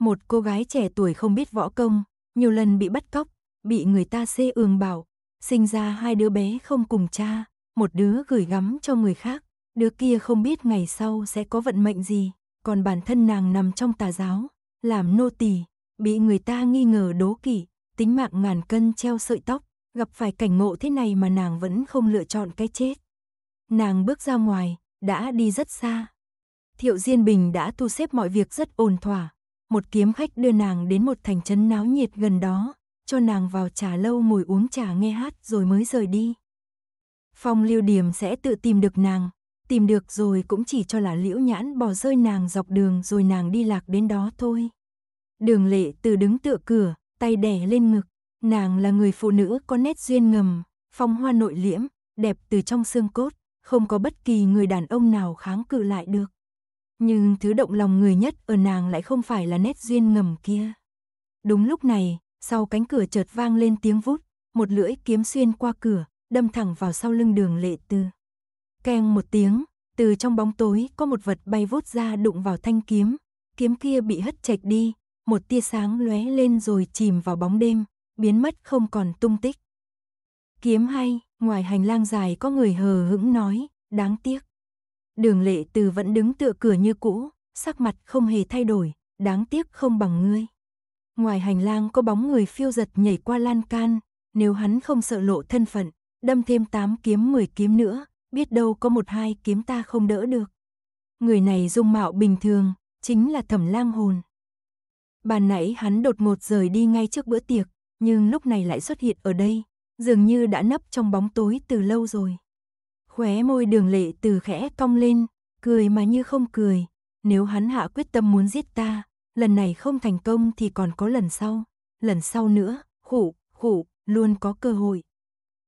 Một cô gái trẻ tuổi không biết võ công, nhiều lần bị bắt cóc, bị người ta xê ương bảo, sinh ra hai đứa bé không cùng cha, một đứa gửi gắm cho người khác, đứa kia không biết ngày sau sẽ có vận mệnh gì, còn bản thân nàng nằm trong tà giáo, làm nô tỳ, bị người ta nghi ngờ đố kỵ, tính mạng ngàn cân treo sợi tóc, gặp phải cảnh ngộ thế này mà nàng vẫn không lựa chọn cái chết. Nàng bước ra ngoài, đã đi rất xa. Thiệu Diên Bình đã thu xếp mọi việc rất ổn thỏa, một kiếm khách đưa nàng đến một thành trấn náo nhiệt gần đó, cho nàng vào trà lâu ngồi uống trà nghe hát rồi mới rời đi. Phong Liêu Điểm sẽ tự tìm được nàng, tìm được rồi cũng chỉ cho là Liễu Nhãn bỏ rơi nàng dọc đường rồi nàng đi lạc đến đó thôi. Đường Lệ từ đứng tựa cửa, tay đè lên ngực. Nàng là người phụ nữ có nét duyên ngầm, phong hoa nội liễm, đẹp từ trong xương cốt, không có bất kỳ người đàn ông nào kháng cự lại được. Nhưng thứ động lòng người nhất ở nàng lại không phải là nét duyên ngầm kia. Đúng lúc này, sau cánh cửa chợt vang lên tiếng vút, một lưỡi kiếm xuyên qua cửa, đâm thẳng vào sau lưng đường lệ tư. Keng một tiếng, từ trong bóng tối có một vật bay vút ra đụng vào thanh kiếm, kiếm kia bị hất chạch đi, một tia sáng lóe lên rồi chìm vào bóng đêm, biến mất không còn tung tích. Kiếm hay, ngoài hành lang dài có người hờ hững nói, đáng tiếc. Đường lệ từ vẫn đứng tựa cửa như cũ, sắc mặt không hề thay đổi, đáng tiếc không bằng ngươi. Ngoài hành lang có bóng người phiêu giật nhảy qua lan can, nếu hắn không sợ lộ thân phận, đâm thêm 8 kiếm 10 kiếm nữa, biết đâu có một hai kiếm ta không đỡ được. Người này dung mạo bình thường, chính là thẩm lang hồn. Bàn nãy hắn đột ngột rời đi ngay trước bữa tiệc, nhưng lúc này lại xuất hiện ở đây, dường như đã nấp trong bóng tối từ lâu rồi. Khóe môi đường lệ từ khẽ cong lên, cười mà như không cười, nếu hắn hạ quyết tâm muốn giết ta, lần này không thành công thì còn có lần sau, lần sau nữa, khủ, khủ, luôn có cơ hội.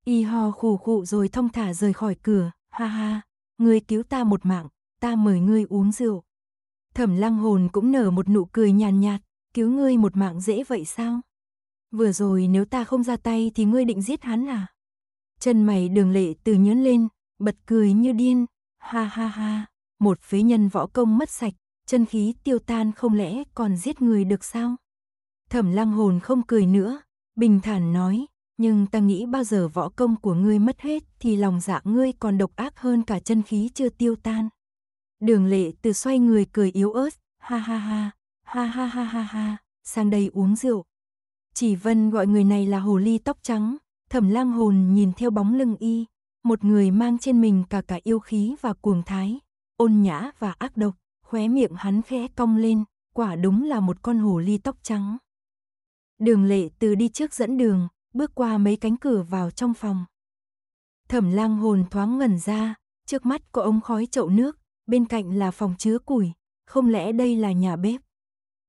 Y ho khủ khủ rồi thông thả rời khỏi cửa, ha ha, người cứu ta một mạng, ta mời ngươi uống rượu. Thẩm lăng hồn cũng nở một nụ cười nhàn nhạt, cứu ngươi một mạng dễ vậy sao? Vừa rồi nếu ta không ra tay thì ngươi định giết hắn à? Chân mày đường lệ từ nhớn lên, bật cười như điên, ha ha ha, một phế nhân võ công mất sạch, chân khí tiêu tan không lẽ còn giết người được sao? Thẩm lăng hồn không cười nữa, bình thản nói, nhưng ta nghĩ bao giờ võ công của ngươi mất hết thì lòng dạ ngươi còn độc ác hơn cả chân khí chưa tiêu tan. Đường lệ từ xoay người cười yếu ớt, ha ha ha, Ha ha ha ha ha, sang đây uống rượu. Chỉ Vân gọi người này là hồ ly tóc trắng, thẩm lang hồn nhìn theo bóng lưng y, một người mang trên mình cả cả yêu khí và cuồng thái, ôn nhã và ác độc, khóe miệng hắn khẽ cong lên, quả đúng là một con hồ ly tóc trắng. Đường lệ từ đi trước dẫn đường, bước qua mấy cánh cửa vào trong phòng. Thẩm lang hồn thoáng ngẩn ra, trước mắt có ống khói chậu nước, bên cạnh là phòng chứa củi, không lẽ đây là nhà bếp.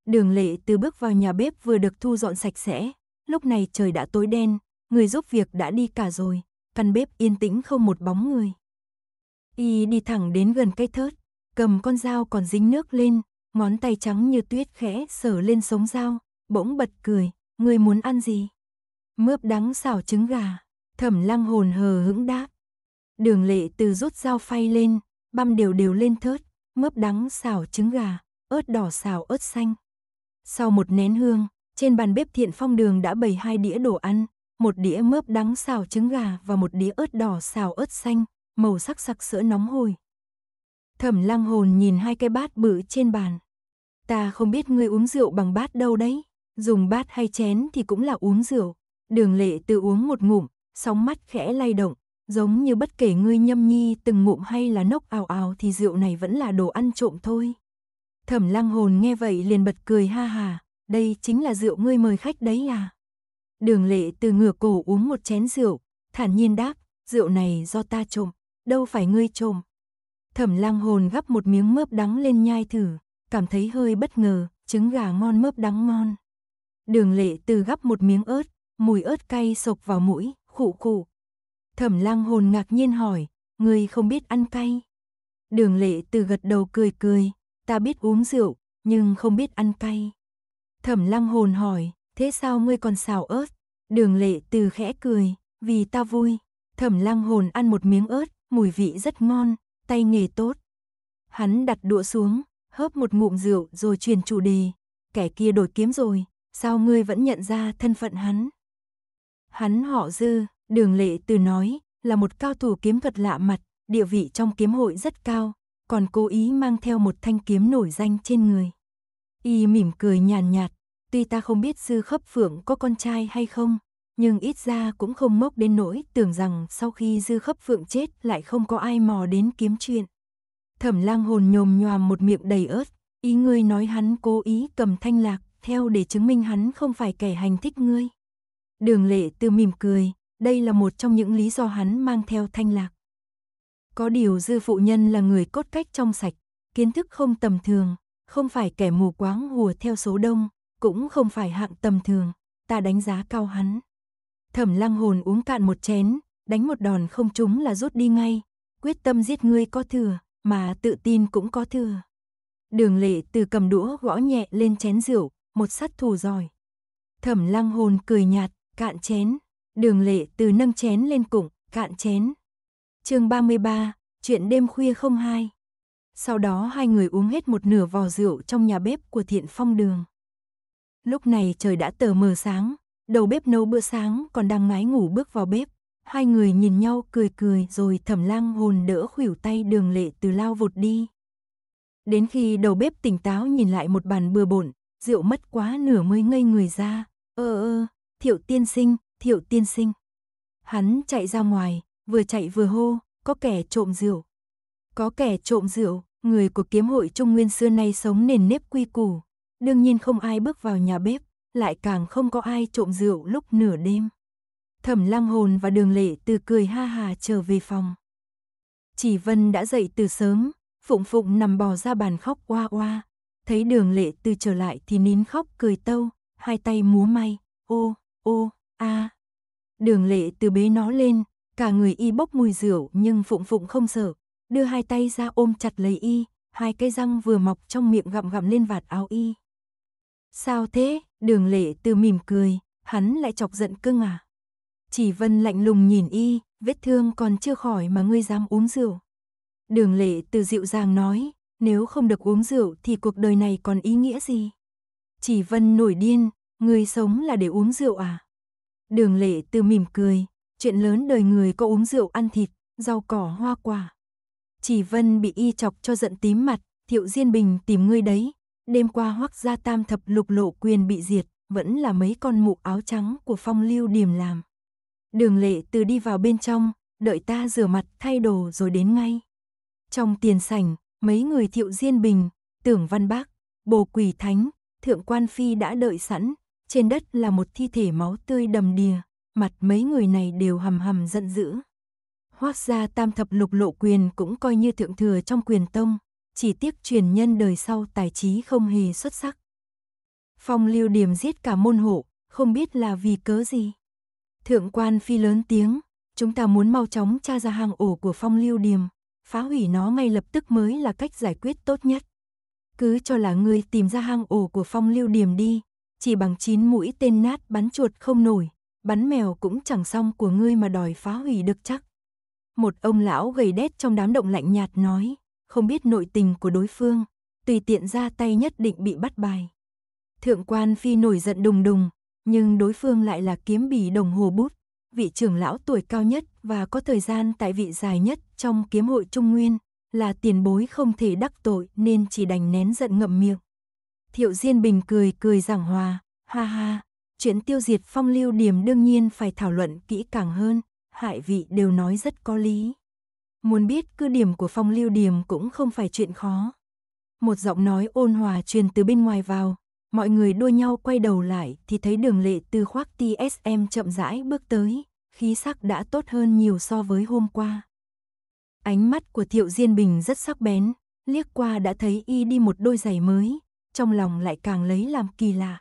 Đường lệ từ bước vào nhà bếp vừa được thu dọn sạch sẽ. Lúc này trời đã tối đen, người giúp việc đã đi cả rồi. Căn bếp yên tĩnh không một bóng người. Y đi thẳng đến gần cây thớt, cầm con dao còn dính nước lên, ngón tay trắng như tuyết khẽ sờ lên sống dao, bỗng bật cười, người muốn ăn gì? Mướp đắng xào trứng gà, thẩm lăng hồn hờ hững đáp. Đường lệ từ rút dao phay lên, băm đều đều lên thớt, mướp đắng xào trứng gà, ớt đỏ xào ớt xanh. Sau một nén hương, trên bàn bếp thiện phong đường đã bày hai đĩa đồ ăn, một đĩa mướp đắng xào trứng gà và một đĩa ớt đỏ xào ớt xanh, màu sắc sặc sỡ nóng hổi. Thẩm lăng hồn nhìn hai cái bát bự trên bàn. Ta không biết ngươi uống rượu bằng bát đâu đấy, dùng bát hay chén thì cũng là uống rượu. Đường lệ tự uống một ngụm, sóng mắt khẽ lay động, giống như bất kể ngươi nhâm nhi từng ngụm hay là nốc ào ào thì rượu này vẫn là đồ ăn trộm thôi. Thẩm lăng hồn nghe vậy liền bật cười ha hà, đây chính là rượu ngươi mời khách đấy à. Đường lệ từ ngửa cổ uống một chén rượu, thản nhiên đáp, rượu này do ta trộm, đâu phải ngươi trộm. Thẩm lăng hồn gắp một miếng mướp đắng lên nhai thử, cảm thấy hơi bất ngờ, trứng gà ngon mướp đắng ngon. Đường lệ từ gắp một miếng ớt, mùi ớt cay sộc vào mũi, khụ khụ. Thẩm lăng hồn ngạc nhiên hỏi, ngươi không biết ăn cay. Đường lệ từ gật đầu cười cười, ta biết uống rượu, nhưng không biết ăn cay. Thẩm lăng hồn hỏi, thế sao ngươi còn xào ớt? Đường lệ từ khẽ cười, vì ta vui. Thẩm lăng hồn ăn một miếng ớt, mùi vị rất ngon, tay nghề tốt. Hắn đặt đũa xuống, hớp một ngụm rượu rồi truyền chủ đề. Kẻ kia đổi kiếm rồi, sao ngươi vẫn nhận ra thân phận hắn? Hắn họ dư, đường lệ từ nói, là một cao thủ kiếm thuật lạ mặt, địa vị trong kiếm hội rất cao, còn cố ý mang theo một thanh kiếm nổi danh trên người. Y mỉm cười nhàn nhạt, tuy ta không biết sư khấp phượng có con trai hay không, nhưng ít ra cũng không mốc đến nỗi tưởng rằng sau khi dư khấp phượng chết lại không có ai mò đến kiếm chuyện. Thẩm lang hồn nhồm nhòm một miệng đầy ớt, ý ngươi nói hắn cố ý cầm thanh lạc theo để chứng minh hắn không phải kẻ hành thích ngươi. Đường lệ từ mỉm cười, đây là một trong những lý do hắn mang theo thanh lạc. Có điều dư phụ nhân là người cốt cách trong sạch, kiến thức không tầm thường, không phải kẻ mù quáng hùa theo số đông, cũng không phải hạng tầm thường, ta đánh giá cao hắn. Thẩm lăng hồn uống cạn một chén, đánh một đòn không trúng là rút đi ngay, quyết tâm giết ngươi có thừa, mà tự tin cũng có thừa. Đường lệ từ cầm đũa gõ nhẹ lên chén rượu, một sát thủ giỏi. Thẩm lăng hồn cười nhạt, cạn chén. Đường lệ từ nâng chén lên cụng, cạn chén chương 33, chuyện đêm khuya không hai. Sau đó hai người uống hết một nửa vò rượu trong nhà bếp của thiện phong đường. Lúc này trời đã tờ mờ sáng, đầu bếp nấu bữa sáng còn đang ngái ngủ bước vào bếp. Hai người nhìn nhau cười cười rồi thẩm lang hồn đỡ khuỷu tay đường lệ từ lao vụt đi. Đến khi đầu bếp tỉnh táo nhìn lại một bàn bừa bộn, rượu mất quá nửa mới ngây người ra. Ơ ơ, thiệu tiên sinh, thiệu tiên sinh. Hắn chạy ra ngoài, vừa chạy vừa hô, có kẻ trộm rượu. Có kẻ trộm rượu, người của kiếm hội Trung Nguyên xưa nay sống nền nếp quy củ. Đương nhiên không ai bước vào nhà bếp, lại càng không có ai trộm rượu lúc nửa đêm. Thẩm lăng hồn và đường lệ từ cười ha hà trở về phòng. Chỉ Vân đã dậy từ sớm, Phụng Phụng nằm bò ra bàn khóc oa oa. Thấy đường lệ từ trở lại thì nín khóc cười tâu, hai tay múa may, ô, ô, a. Đường lệ từ bế nó lên, Cả người y bốc mùi rượu nhưng Phụng Phụng không sợ, đưa hai tay ra ôm chặt lấy y, hai cây răng vừa mọc trong miệng gặm gặm lên vạt áo y. Sao thế? Đường lệ từ mỉm cười, hắn lại chọc giận cưng à? Chỉ vân lạnh lùng nhìn y, vết thương còn chưa khỏi mà ngươi dám uống rượu. Đường lệ từ dịu dàng nói, nếu không được uống rượu thì cuộc đời này còn ý nghĩa gì? Chỉ vân nổi điên, ngươi sống là để uống rượu à? Đường lệ từ mỉm cười, chuyện lớn đời người có uống rượu ăn thịt, rau cỏ hoa quả. Chỉ Vân bị y chọc cho giận tím mặt, Thiệu Diên Bình tìm ngươi đấy, đêm qua hoắc gia tam thập lục lộ quyền bị diệt, vẫn là mấy con mụ áo trắng của phong lưu điểm làm. Đường lệ từ đi vào bên trong, đợi ta rửa mặt thay đồ rồi đến ngay. Trong tiền sảnh, mấy người Thiệu Diên Bình, Tưởng Văn Bác, Bồ Quỷ Thánh, Thượng Quan Phi đã đợi sẵn, trên đất là một thi thể máu tươi đầm đìa mặt mấy người này đều hầm hầm giận dữ. Hoác gia tam thập lục lộ quyền cũng coi như thượng thừa trong quyền tông, chỉ tiếc truyền nhân đời sau tài trí không hề xuất sắc. Phong lưu điểm giết cả môn hộ, không biết là vì cớ gì. Thượng quan phi lớn tiếng, chúng ta muốn mau chóng tra ra hang ổ của phong lưu điềm, phá hủy nó ngay lập tức mới là cách giải quyết tốt nhất. Cứ cho là ngươi tìm ra hang ổ của phong lưu điềm đi, chỉ bằng chín mũi tên nát bắn chuột không nổi, bắn mèo cũng chẳng xong của ngươi mà đòi phá hủy được chắc. Một ông lão gầy đét trong đám động lạnh nhạt nói, không biết nội tình của đối phương, tùy tiện ra tay nhất định bị bắt bài. Thượng quan phi nổi giận đùng đùng, nhưng đối phương lại là kiếm bì đồng hồ bút, vị trưởng lão tuổi cao nhất và có thời gian tại vị dài nhất trong kiếm hội Trung Nguyên, là tiền bối không thể đắc tội nên chỉ đành nén giận ngậm miệng. Thiệu Diên Bình cười cười giảng hòa, ha ha, chuyện tiêu diệt phong lưu điểm đương nhiên phải thảo luận kỹ càng hơn, hại vị đều nói rất có lý. Muốn biết cư điểm của phong lưu điểm cũng không phải chuyện khó. Một giọng nói ôn hòa truyền từ bên ngoài vào, mọi người đua nhau quay đầu lại thì thấy đường lệ từ khoác TSM chậm rãi bước tới, khí sắc đã tốt hơn nhiều so với hôm qua. Ánh mắt của Thiệu Diên Bình rất sắc bén, liếc qua đã thấy y đi một đôi giày mới, trong lòng lại càng lấy làm kỳ lạ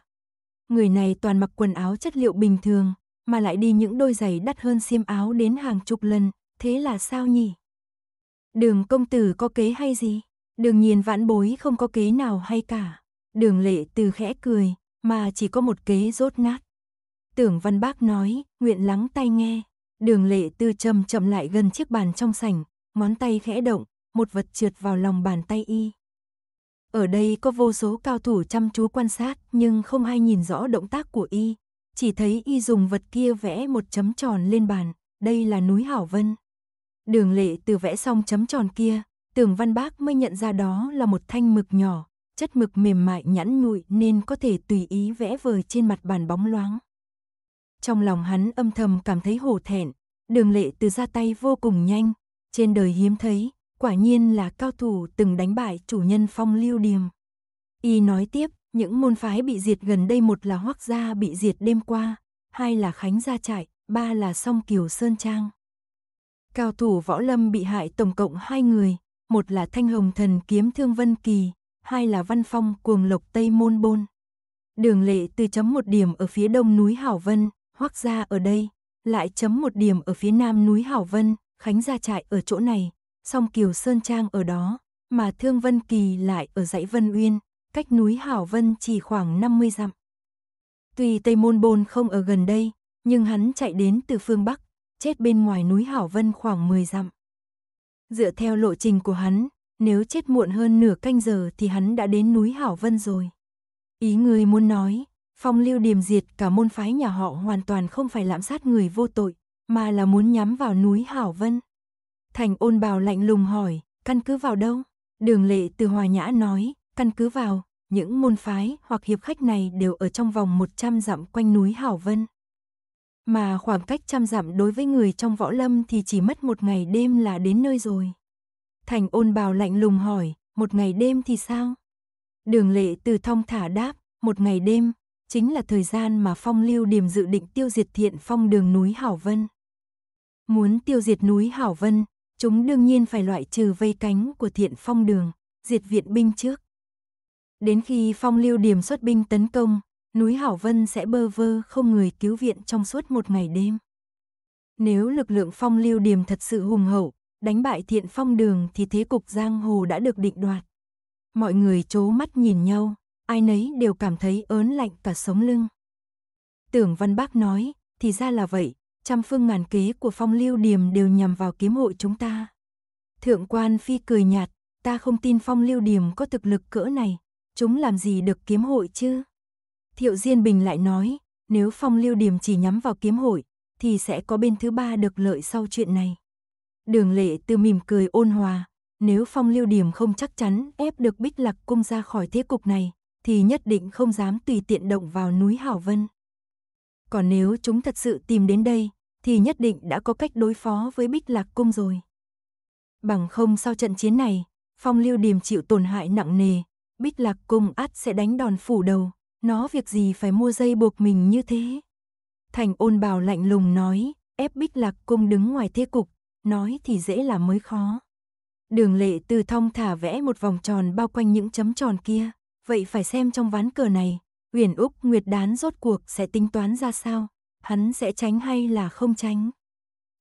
người này toàn mặc quần áo chất liệu bình thường, mà lại đi những đôi giày đắt hơn xiêm áo đến hàng chục lần, thế là sao nhỉ? Đường công tử có kế hay gì? Đường nhiên vãn bối không có kế nào hay cả. Đường lệ từ khẽ cười, mà chỉ có một kế rốt nát. Tưởng văn bác nói, nguyện lắng tai nghe. Đường lệ tư chậm chậm lại gần chiếc bàn trong sảnh, ngón tay khẽ động, một vật trượt vào lòng bàn tay y. Ở đây có vô số cao thủ chăm chú quan sát, nhưng không ai nhìn rõ động tác của y. Chỉ thấy y dùng vật kia vẽ một chấm tròn lên bàn, đây là núi Hảo Vân. Đường lệ từ vẽ xong chấm tròn kia, tưởng văn bác mới nhận ra đó là một thanh mực nhỏ, chất mực mềm mại nhẵn nhụi nên có thể tùy ý vẽ vời trên mặt bàn bóng loáng. Trong lòng hắn âm thầm cảm thấy hổ thẹn, đường lệ từ ra tay vô cùng nhanh, trên đời hiếm thấy, Quả nhiên là cao thủ từng đánh bại chủ nhân phong lưu điềm. Y nói tiếp, những môn phái bị diệt gần đây một là Hoắc gia bị diệt đêm qua, hai là Khánh gia trại, ba là Song Kiều Sơn Trang. Cao thủ võ lâm bị hại tổng cộng hai người, một là Thanh Hồng Thần Kiếm Thương Vân Kỳ, hai là Văn Phong Cuồng Lộc Tây Môn Bôn. Đường lệ từ chấm một điểm ở phía đông núi Hảo Vân, Hoắc gia ở đây, lại chấm một điểm ở phía nam núi Hảo Vân, Khánh gia trại ở chỗ này, song Kiều Sơn Trang ở đó, mà Thương Vân Kỳ lại ở dãy Vân Uyên, cách núi Hảo Vân chỉ khoảng 50 dặm. Tuy Tây Môn Bôn không ở gần đây, nhưng hắn chạy đến từ phương Bắc, chết bên ngoài núi Hảo Vân khoảng 10 dặm. Dựa theo lộ trình của hắn, nếu chết muộn hơn nửa canh giờ thì hắn đã đến núi Hảo Vân rồi. Ý người muốn nói, phong lưu điềm diệt cả môn phái nhà họ hoàn toàn không phải lạm sát người vô tội, mà là muốn nhắm vào núi Hảo Vân. Thành ôn bào lạnh lùng hỏi, căn cứ vào đâu? Đường lệ từ hòa nhã nói, căn cứ vào, những môn phái hoặc hiệp khách này đều ở trong vòng 100 dặm quanh núi Hảo Vân. Mà khoảng cách trăm dặm đối với người trong võ lâm thì chỉ mất một ngày đêm là đến nơi rồi. Thành ôn bào lạnh lùng hỏi, một ngày đêm thì sao? Đường lệ từ thong thả đáp, một ngày đêm, chính là thời gian mà phong lưu điểm dự định tiêu diệt thiện phong đường núi Hảo Vân. Muốn tiêu diệt núi Hảo Vân, Chúng đương nhiên phải loại trừ vây cánh của thiện phong đường, diệt viện binh trước. Đến khi phong lưu điểm xuất binh tấn công, núi Hảo Vân sẽ bơ vơ không người cứu viện trong suốt một ngày đêm. Nếu lực lượng phong lưu điểm thật sự hùng hậu, đánh bại thiện phong đường thì thế cục giang hồ đã được định đoạt. Mọi người chố mắt nhìn nhau, ai nấy đều cảm thấy ớn lạnh cả sống lưng. Tưởng Văn Bác nói, thì ra là vậy, trăm phương ngàn kế của phong lưu điềm đều nhằm vào kiếm hội chúng ta. Thượng quan phi cười nhạt, ta không tin phong lưu điềm có thực lực cỡ này, chúng làm gì được kiếm hội chứ? Thiệu Diên Bình lại nói, nếu phong lưu điềm chỉ nhắm vào kiếm hội, thì sẽ có bên thứ ba được lợi sau chuyện này. Đường lệ từ mỉm cười ôn hòa, nếu phong lưu điểm không chắc chắn ép được bích lạc cung ra khỏi thế cục này, thì nhất định không dám tùy tiện động vào núi Hảo Vân. Còn nếu chúng thật sự tìm đến đây, thì nhất định đã có cách đối phó với Bích Lạc Cung rồi. Bằng không sau trận chiến này, phong lưu điềm chịu tổn hại nặng nề, Bích Lạc Cung ắt sẽ đánh đòn phủ đầu, nó việc gì phải mua dây buộc mình như thế. Thành ôn bào lạnh lùng nói, ép Bích Lạc Cung đứng ngoài thế cục, nói thì dễ là mới khó. Đường lệ từ thong thả vẽ một vòng tròn bao quanh những chấm tròn kia, vậy phải xem trong ván cờ này, Huyền Úc Nguyệt Đán rốt cuộc sẽ tính toán ra sao hắn sẽ tránh hay là không tránh?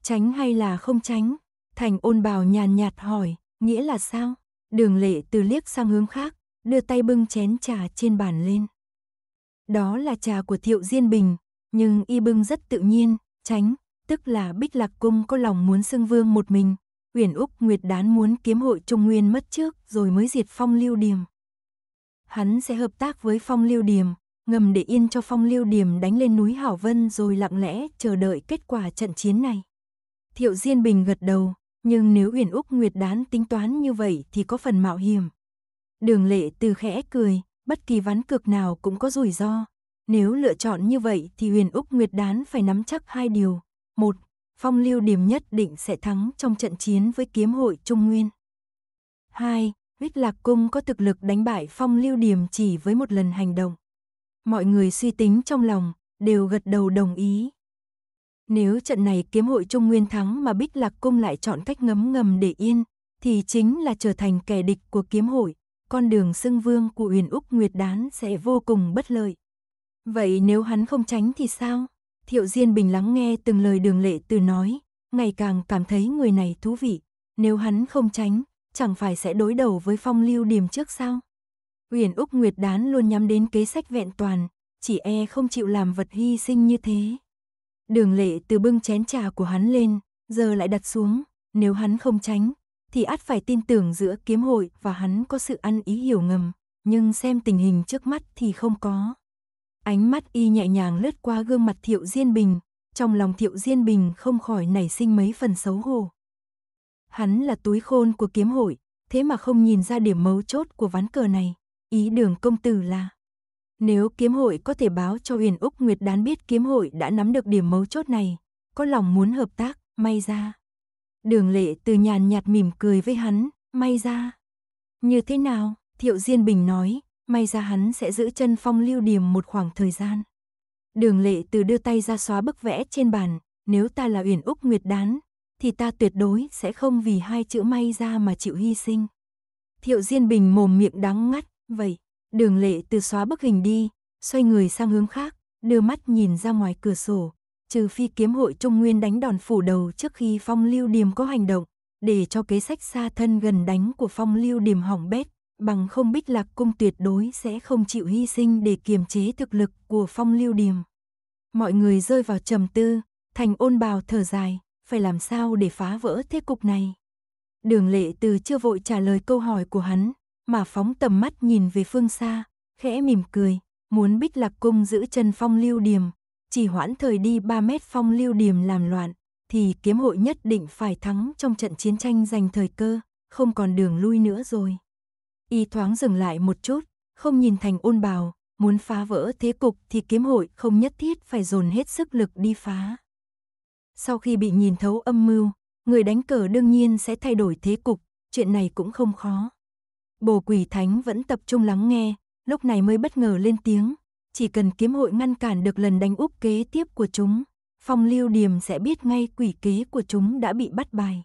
Tránh hay là không tránh? Thành ôn bào nhàn nhạt hỏi, nghĩa là sao? Đường lệ từ liếc sang hướng khác, đưa tay bưng chén trà trên bàn lên. Đó là trà của Thiệu Diên Bình, nhưng y bưng rất tự nhiên, tránh, tức là Bích Lạc Cung có lòng muốn xưng vương một mình. Uyển Úc Nguyệt Đán muốn kiếm hội Trung Nguyên mất trước rồi mới diệt phong lưu điềm. Hắn sẽ hợp tác với phong lưu điềm ngầm để yên cho phong lưu điểm đánh lên núi Hảo Vân rồi lặng lẽ chờ đợi kết quả trận chiến này. Thiệu Diên Bình gật đầu, nhưng nếu Uyển Úc Nguyệt đán tính toán như vậy thì có phần mạo hiểm. Đường lệ từ khẽ cười, bất kỳ ván cược nào cũng có rủi ro. Nếu lựa chọn như vậy thì Uyển Úc Nguyệt đán phải nắm chắc hai điều. Một, phong lưu điểm nhất định sẽ thắng trong trận chiến với kiếm hội Trung Nguyên. Hai, huyết lạc cung có thực lực đánh bại phong lưu điểm chỉ với một lần hành động mọi người suy tính trong lòng, đều gật đầu đồng ý. Nếu trận này kiếm hội Trung Nguyên thắng mà Bích Lạc Cung lại chọn cách ngấm ngầm để yên, thì chính là trở thành kẻ địch của kiếm hội, con đường xưng vương của Huyền Úc Nguyệt Đán sẽ vô cùng bất lợi. Vậy nếu hắn không tránh thì sao? Thiệu Diên Bình lắng nghe từng lời đường lệ từ nói, ngày càng cảm thấy người này thú vị. Nếu hắn không tránh, chẳng phải sẽ đối đầu với phong lưu điểm trước sao? Uyển Úc Nguyệt Đán luôn nhắm đến kế sách vẹn toàn, chỉ e không chịu làm vật hy sinh như thế. Đường lệ từ bưng chén trà của hắn lên, giờ lại đặt xuống, nếu hắn không tránh, thì ắt phải tin tưởng giữa kiếm hội và hắn có sự ăn ý hiểu ngầm, nhưng xem tình hình trước mắt thì không có. Ánh mắt y nhẹ nhàng lướt qua gương mặt Thiệu Diên Bình, trong lòng Thiệu Diên Bình không khỏi nảy sinh mấy phần xấu hổ. Hắn là túi khôn của kiếm hội, thế mà không nhìn ra điểm mấu chốt của ván cờ này. Ý đường công tử là nếu kiếm hội có thể báo cho Huyền Úc Nguyệt đán biết kiếm hội đã nắm được điểm mấu chốt này, có lòng muốn hợp tác, may ra. Đường lệ từ nhàn nhạt mỉm cười với hắn, may ra. Như thế nào, Thiệu Diên Bình nói, may ra hắn sẽ giữ chân phong lưu điểm một khoảng thời gian. Đường lệ từ đưa tay ra xóa bức vẽ trên bàn, nếu ta là Uyển Úc Nguyệt Đán, thì ta tuyệt đối sẽ không vì hai chữ may ra mà chịu hy sinh. Thiệu Diên Bình mồm miệng đắng ngắt, Vậy, đường lệ từ xóa bức hình đi, xoay người sang hướng khác, đưa mắt nhìn ra ngoài cửa sổ. Trừ phi kiếm hội Trung Nguyên đánh đòn phủ đầu trước khi phong lưu điềm có hành động, để cho kế sách xa thân gần đánh của phong lưu điềm hỏng bét, bằng không bích lạc cung tuyệt đối sẽ không chịu hy sinh để kiềm chế thực lực của phong lưu điềm. Mọi người rơi vào trầm tư, thành ôn bào thở dài, phải làm sao để phá vỡ thế cục này. Đường lệ từ chưa vội trả lời câu hỏi của hắn, mà phóng tầm mắt nhìn về phương xa, khẽ mỉm cười, muốn bích lạc cung giữ chân phong lưu điềm, chỉ hoãn thời đi 3 mét phong lưu điềm làm loạn, thì kiếm hội nhất định phải thắng trong trận chiến tranh giành thời cơ, không còn đường lui nữa rồi. Y thoáng dừng lại một chút, không nhìn thành ôn bào, muốn phá vỡ thế cục thì kiếm hội không nhất thiết phải dồn hết sức lực đi phá. Sau khi bị nhìn thấu âm mưu, người đánh cờ đương nhiên sẽ thay đổi thế cục, chuyện này cũng không khó. Bồ quỷ thánh vẫn tập trung lắng nghe, lúc này mới bất ngờ lên tiếng. Chỉ cần kiếm hội ngăn cản được lần đánh úp kế tiếp của chúng, phong lưu điềm sẽ biết ngay quỷ kế của chúng đã bị bắt bài.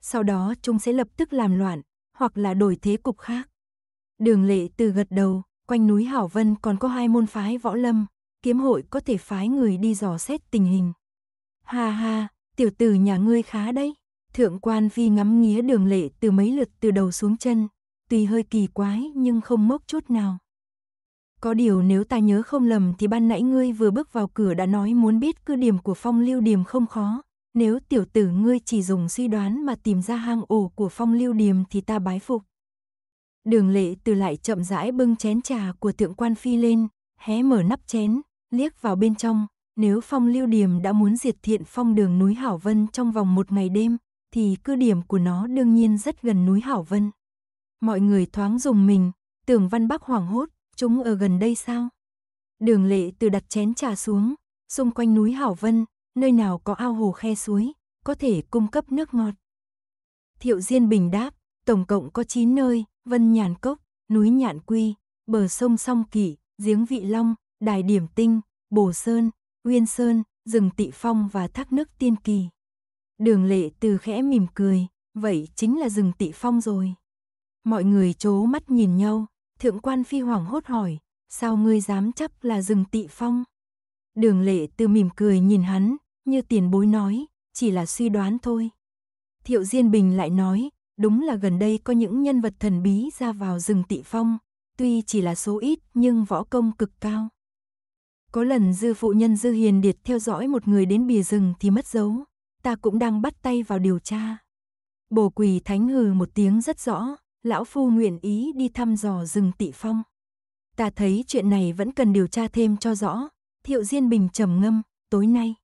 Sau đó chúng sẽ lập tức làm loạn, hoặc là đổi thế cục khác. Đường lệ từ gật đầu, quanh núi Hảo Vân còn có hai môn phái võ lâm, kiếm hội có thể phái người đi dò xét tình hình. Ha ha, tiểu tử nhà ngươi khá đấy. Thượng quan vi ngắm nghía đường lệ từ mấy lượt từ đầu xuống chân, tuy hơi kỳ quái nhưng không mốc chút nào. Có điều nếu ta nhớ không lầm thì ban nãy ngươi vừa bước vào cửa đã nói muốn biết cư điểm của phong lưu điểm không khó. Nếu tiểu tử ngươi chỉ dùng suy đoán mà tìm ra hang ổ của phong lưu điểm thì ta bái phục. Đường lệ từ lại chậm rãi bưng chén trà của thượng quan phi lên, hé mở nắp chén, liếc vào bên trong. Nếu phong lưu điểm đã muốn diệt thiện phong đường núi Hảo Vân trong vòng một ngày đêm, thì cư điểm của nó đương nhiên rất gần núi Hảo Vân mọi người thoáng dùng mình, tưởng văn bắc hoảng hốt, chúng ở gần đây sao? Đường lệ từ đặt chén trà xuống, xung quanh núi Hảo Vân, nơi nào có ao hồ khe suối, có thể cung cấp nước ngọt. Thiệu Diên Bình đáp, tổng cộng có 9 nơi, Vân Nhàn Cốc, núi Nhạn Quy, bờ sông Song Kỷ, giếng Vị Long, đài Điểm Tinh, Bồ Sơn, Uyên Sơn, rừng Tị Phong và thác nước Tiên Kỳ. Đường lệ từ khẽ mỉm cười, vậy chính là rừng Tị Phong rồi. Mọi người chố mắt nhìn nhau, thượng quan phi hoàng hốt hỏi, sao ngươi dám chắc là rừng tị phong? Đường lệ từ mỉm cười nhìn hắn, như tiền bối nói, chỉ là suy đoán thôi. Thiệu Diên Bình lại nói, đúng là gần đây có những nhân vật thần bí ra vào rừng tị phong, tuy chỉ là số ít nhưng võ công cực cao. Có lần dư phụ nhân dư hiền điệt theo dõi một người đến bìa rừng thì mất dấu, ta cũng đang bắt tay vào điều tra. Bồ quỳ thánh hừ một tiếng rất rõ, lão phu nguyện ý đi thăm dò rừng tị phong. Ta thấy chuyện này vẫn cần điều tra thêm cho rõ, thiệu diên bình trầm ngâm, tối nay.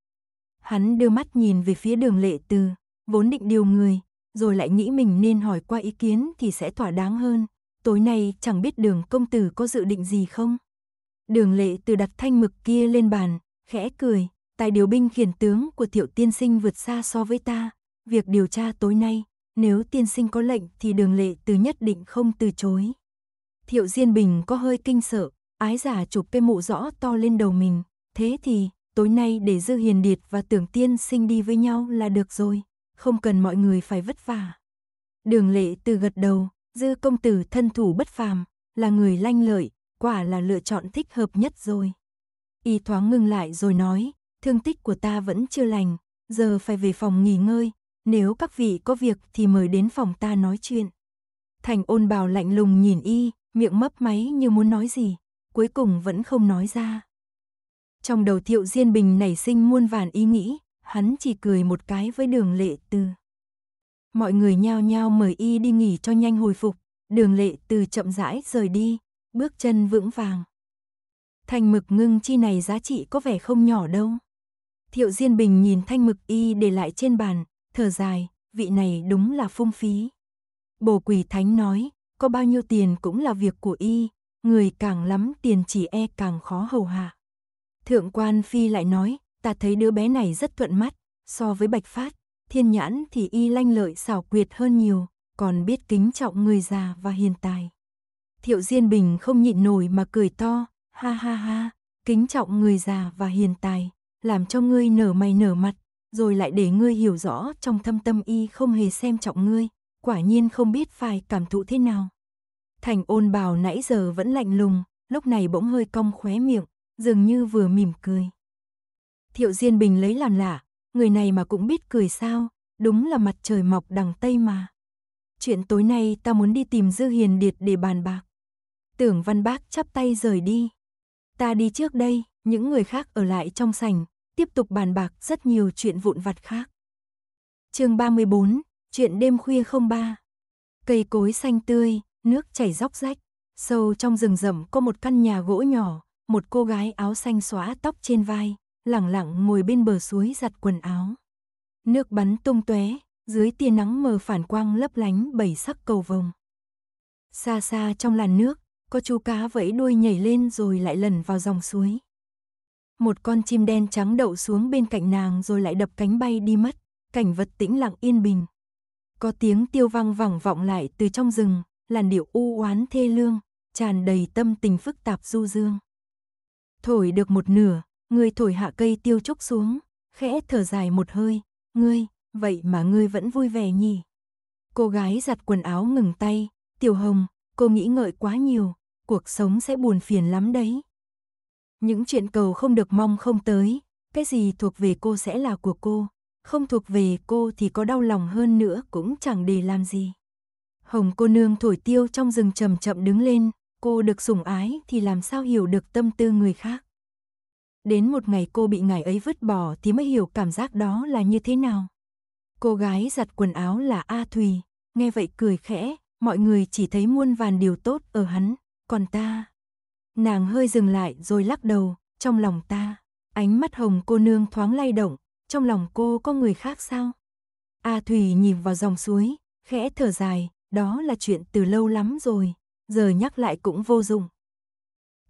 Hắn đưa mắt nhìn về phía đường lệ từ, vốn định điều người, rồi lại nghĩ mình nên hỏi qua ý kiến thì sẽ thỏa đáng hơn. Tối nay chẳng biết đường công tử có dự định gì không? Đường lệ từ đặt thanh mực kia lên bàn, khẽ cười, tài điều binh khiển tướng của thiệu tiên sinh vượt xa so với ta, việc điều tra tối nay, nếu tiên sinh có lệnh thì đường lệ từ nhất định không từ chối. Thiệu Diên Bình có hơi kinh sợ, ái giả chụp cái mũ rõ to lên đầu mình, thế thì tối nay để Dư Hiền Điệt và Tưởng Tiên sinh đi với nhau là được rồi, không cần mọi người phải vất vả. Đường lệ từ gật đầu, Dư công tử thân thủ bất phàm, là người lanh lợi, quả là lựa chọn thích hợp nhất rồi. Y thoáng ngừng lại rồi nói, thương tích của ta vẫn chưa lành, giờ phải về phòng nghỉ ngơi, nếu các vị có việc thì mời đến phòng ta nói chuyện. Thành ôn bào lạnh lùng nhìn y, miệng mấp máy như muốn nói gì, cuối cùng vẫn không nói ra. Trong đầu thiệu diên bình nảy sinh muôn vàn ý nghĩ, hắn chỉ cười một cái với đường lệ Từ. Mọi người nhao nhao mời y đi nghỉ cho nhanh hồi phục, đường lệ Từ chậm rãi rời đi, bước chân vững vàng. Thanh mực ngưng chi này giá trị có vẻ không nhỏ đâu. Thiệu Diên Bình nhìn thanh mực y để lại trên bàn, thở dài, vị này đúng là phung phí. Bồ quỷ thánh nói, có bao nhiêu tiền cũng là việc của y, người càng lắm tiền chỉ e càng khó hầu hạ. Thượng quan phi lại nói, ta thấy đứa bé này rất thuận mắt, so với bạch phát, thiên nhãn thì y lanh lợi xảo quyệt hơn nhiều, còn biết kính trọng người già và hiền tài. Thiệu Diên Bình không nhịn nổi mà cười to, ha ha ha, kính trọng người già và hiền tài, làm cho ngươi nở mày nở mặt, rồi lại để ngươi hiểu rõ trong thâm tâm y không hề xem trọng ngươi, quả nhiên không biết phải cảm thụ thế nào. Thành ôn bào nãy giờ vẫn lạnh lùng, lúc này bỗng hơi cong khóe miệng, dường như vừa mỉm cười. Thiệu Diên Bình lấy làm lạ, người này mà cũng biết cười sao, đúng là mặt trời mọc đằng Tây mà. Chuyện tối nay ta muốn đi tìm Dư Hiền Điệt để bàn bạc. Tưởng Văn Bác chắp tay rời đi. Ta đi trước đây, những người khác ở lại trong sảnh, tiếp tục bàn bạc rất nhiều chuyện vụn vặt khác. chương 34, chuyện đêm khuya 03. Cây cối xanh tươi, nước chảy róc rách, sâu trong rừng rậm có một căn nhà gỗ nhỏ, một cô gái áo xanh xóa tóc trên vai, lặng lặng ngồi bên bờ suối giặt quần áo. Nước bắn tung tóe, dưới tia nắng mờ phản quang lấp lánh bảy sắc cầu vồng. Xa xa trong làn nước, có chú cá vẫy đuôi nhảy lên rồi lại lần vào dòng suối một con chim đen trắng đậu xuống bên cạnh nàng rồi lại đập cánh bay đi mất, cảnh vật tĩnh lặng yên bình. Có tiếng tiêu vang vẳng vọng lại từ trong rừng, làn điệu u oán thê lương, tràn đầy tâm tình phức tạp du dương. Thổi được một nửa, người thổi hạ cây tiêu trúc xuống, khẽ thở dài một hơi, ngươi, vậy mà ngươi vẫn vui vẻ nhỉ. Cô gái giặt quần áo ngừng tay, tiểu hồng, cô nghĩ ngợi quá nhiều, cuộc sống sẽ buồn phiền lắm đấy. Những chuyện cầu không được mong không tới, cái gì thuộc về cô sẽ là của cô, không thuộc về cô thì có đau lòng hơn nữa cũng chẳng để làm gì. Hồng cô nương thổi tiêu trong rừng chậm chậm đứng lên, cô được sủng ái thì làm sao hiểu được tâm tư người khác. Đến một ngày cô bị ngài ấy vứt bỏ thì mới hiểu cảm giác đó là như thế nào. Cô gái giặt quần áo là A Thùy, nghe vậy cười khẽ, mọi người chỉ thấy muôn vàn điều tốt ở hắn, còn ta Nàng hơi dừng lại rồi lắc đầu, trong lòng ta, ánh mắt hồng cô nương thoáng lay động, trong lòng cô có người khác sao? A Thủy nhìn vào dòng suối, khẽ thở dài, đó là chuyện từ lâu lắm rồi, giờ nhắc lại cũng vô dụng.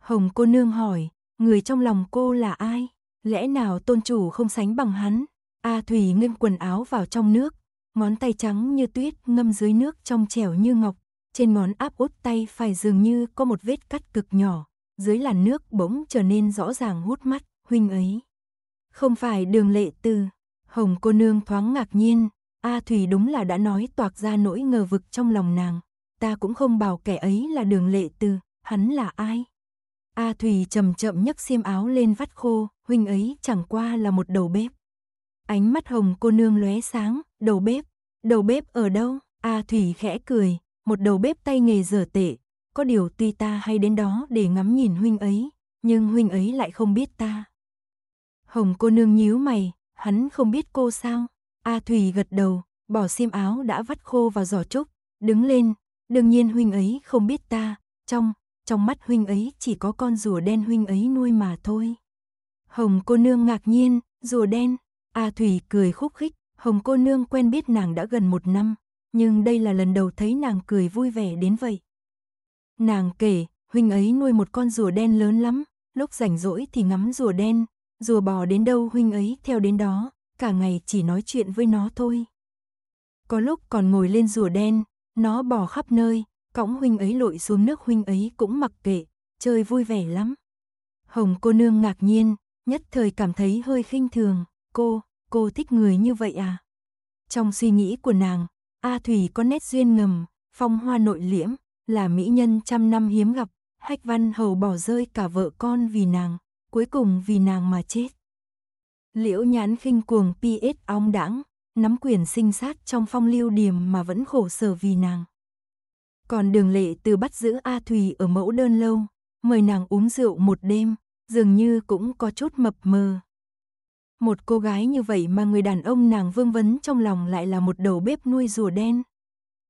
Hồng cô nương hỏi, người trong lòng cô là ai? Lẽ nào tôn chủ không sánh bằng hắn? A Thủy ngâm quần áo vào trong nước, ngón tay trắng như tuyết ngâm dưới nước trong trẻo như ngọc, trên ngón áp út tay phải dường như có một vết cắt cực nhỏ, dưới làn nước bỗng trở nên rõ ràng hút mắt, huynh ấy. Không phải đường lệ từ hồng cô nương thoáng ngạc nhiên, A Thủy đúng là đã nói toạc ra nỗi ngờ vực trong lòng nàng, ta cũng không bảo kẻ ấy là đường lệ từ hắn là ai. A Thủy chậm chậm nhấc xiêm áo lên vắt khô, huynh ấy chẳng qua là một đầu bếp. Ánh mắt hồng cô nương lóe sáng, đầu bếp, đầu bếp ở đâu? A Thủy khẽ cười, một đầu bếp tay nghề dở tệ, có điều tuy ta hay đến đó để ngắm nhìn huynh ấy, nhưng huynh ấy lại không biết ta. Hồng cô nương nhíu mày, hắn không biết cô sao? A thủy gật đầu, bỏ xiêm áo đã vắt khô vào giỏ trúc, đứng lên, đương nhiên huynh ấy không biết ta, trong, trong mắt huynh ấy chỉ có con rùa đen huynh ấy nuôi mà thôi. Hồng cô nương ngạc nhiên, rùa đen, A thủy cười khúc khích, Hồng cô nương quen biết nàng đã gần một năm, nhưng đây là lần đầu thấy nàng cười vui vẻ đến vậy. Nàng kể, huynh ấy nuôi một con rùa đen lớn lắm, lúc rảnh rỗi thì ngắm rùa đen, rùa bò đến đâu huynh ấy theo đến đó, cả ngày chỉ nói chuyện với nó thôi. Có lúc còn ngồi lên rùa đen, nó bò khắp nơi, cõng huynh ấy lội xuống nước huynh ấy cũng mặc kệ, chơi vui vẻ lắm. Hồng cô nương ngạc nhiên, nhất thời cảm thấy hơi khinh thường, cô, cô thích người như vậy à? Trong suy nghĩ của nàng, A Thủy có nét duyên ngầm, phong hoa nội liễm, là mỹ nhân trăm năm hiếm gặp, Hách Văn Hầu bỏ rơi cả vợ con vì nàng, cuối cùng vì nàng mà chết. Liễu nhán khinh cuồng PS ong đãng, nắm quyền sinh sát trong phong lưu điểm mà vẫn khổ sở vì nàng. Còn đường lệ từ bắt giữ A Thùy ở mẫu đơn lâu, mời nàng uống rượu một đêm, dường như cũng có chút mập mờ. Một cô gái như vậy mà người đàn ông nàng vương vấn trong lòng lại là một đầu bếp nuôi rùa đen.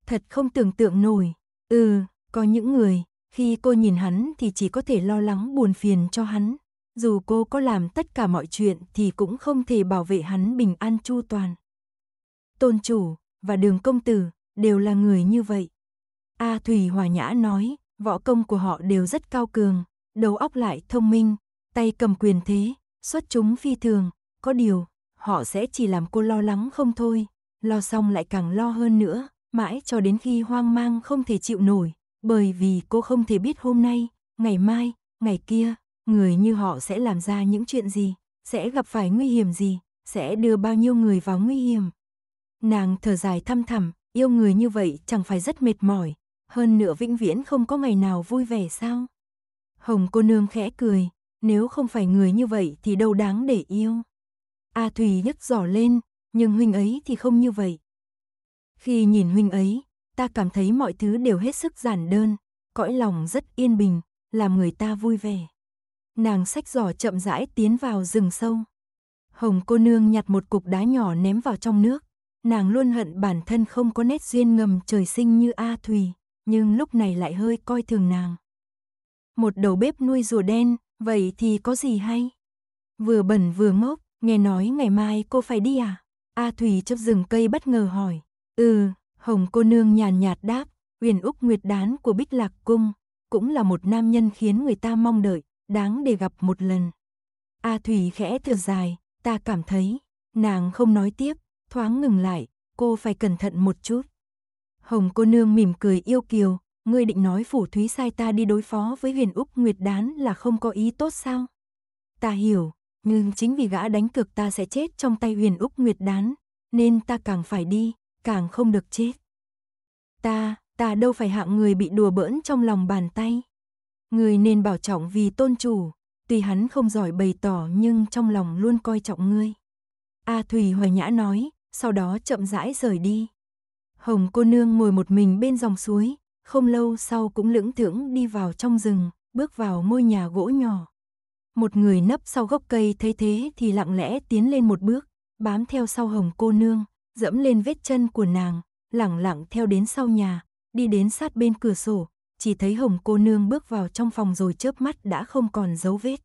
Thật không tưởng tượng nổi, ừ, có những người, khi cô nhìn hắn thì chỉ có thể lo lắng buồn phiền cho hắn. Dù cô có làm tất cả mọi chuyện thì cũng không thể bảo vệ hắn bình an chu toàn. Tôn chủ và đường công tử đều là người như vậy. A Thủy Hòa Nhã nói, võ công của họ đều rất cao cường, đầu óc lại thông minh, tay cầm quyền thế, xuất chúng phi thường, có điều, họ sẽ chỉ làm cô lo lắng không thôi, lo xong lại càng lo hơn nữa, mãi cho đến khi hoang mang không thể chịu nổi, bởi vì cô không thể biết hôm nay, ngày mai, ngày kia, người như họ sẽ làm ra những chuyện gì, sẽ gặp phải nguy hiểm gì, sẽ đưa bao nhiêu người vào nguy hiểm. Nàng thở dài thăm thẳm, yêu người như vậy chẳng phải rất mệt mỏi, hơn nữa vĩnh viễn không có ngày nào vui vẻ sao? Hồng cô nương khẽ cười, nếu không phải người như vậy thì đâu đáng để yêu. A à Thùy nhấc giỏ lên, nhưng huynh ấy thì không như vậy. Khi nhìn huynh ấy, ta cảm thấy mọi thứ đều hết sức giản đơn, cõi lòng rất yên bình, làm người ta vui vẻ. Nàng sách giỏ chậm rãi tiến vào rừng sâu. Hồng cô nương nhặt một cục đá nhỏ ném vào trong nước. Nàng luôn hận bản thân không có nét duyên ngầm trời sinh như A Thùy, nhưng lúc này lại hơi coi thường nàng. Một đầu bếp nuôi rùa đen, vậy thì có gì hay? Vừa bẩn vừa mốc. nghe nói ngày mai cô phải đi à? A Thùy chấp rừng cây bất ngờ hỏi. Ừ, Hồng cô nương nhàn nhạt đáp, Huyền Úc Nguyệt Đán của Bích Lạc Cung, cũng là một nam nhân khiến người ta mong đợi, đáng để gặp một lần. A Thủy khẽ thở dài, ta cảm thấy, nàng không nói tiếp, thoáng ngừng lại, cô phải cẩn thận một chút. Hồng cô nương mỉm cười yêu kiều, ngươi định nói phủ thúy sai ta đi đối phó với huyền Úc Nguyệt Đán là không có ý tốt sao? Ta hiểu, nhưng chính vì gã đánh cược ta sẽ chết trong tay huyền Úc Nguyệt Đán, nên ta càng phải đi càng không được chết. Ta, ta đâu phải hạng người bị đùa bỡn trong lòng bàn tay. Người nên bảo trọng vì tôn chủ, tuy hắn không giỏi bày tỏ nhưng trong lòng luôn coi trọng ngươi. A Thùy hoài nhã nói, sau đó chậm rãi rời đi. Hồng cô nương ngồi một mình bên dòng suối, không lâu sau cũng lững thững đi vào trong rừng, bước vào ngôi nhà gỗ nhỏ. Một người nấp sau gốc cây thấy thế thì lặng lẽ tiến lên một bước, bám theo sau hồng cô nương, dẫm lên vết chân của nàng, lẳng lặng theo đến sau nhà, đi đến sát bên cửa sổ, chỉ thấy Hồng cô nương bước vào trong phòng rồi chớp mắt đã không còn dấu vết.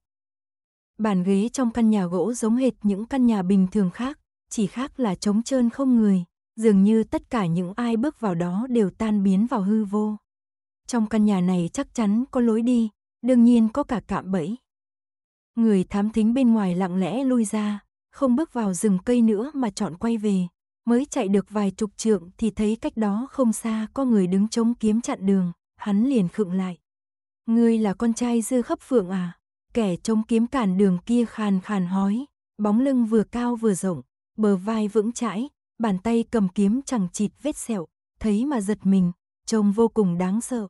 Bàn ghế trong căn nhà gỗ giống hệt những căn nhà bình thường khác, chỉ khác là trống trơn không người, dường như tất cả những ai bước vào đó đều tan biến vào hư vô. Trong căn nhà này chắc chắn có lối đi, đương nhiên có cả cạm bẫy. Người thám thính bên ngoài lặng lẽ lui ra, không bước vào rừng cây nữa mà chọn quay về, mới chạy được vài chục trượng thì thấy cách đó không xa có người đứng chống kiếm chặn đường, hắn liền khựng lại. Ngươi là con trai dư khắp phượng à? Kẻ chống kiếm cản đường kia khàn khàn hói, bóng lưng vừa cao vừa rộng, bờ vai vững chãi, bàn tay cầm kiếm chẳng chịt vết sẹo, thấy mà giật mình, trông vô cùng đáng sợ.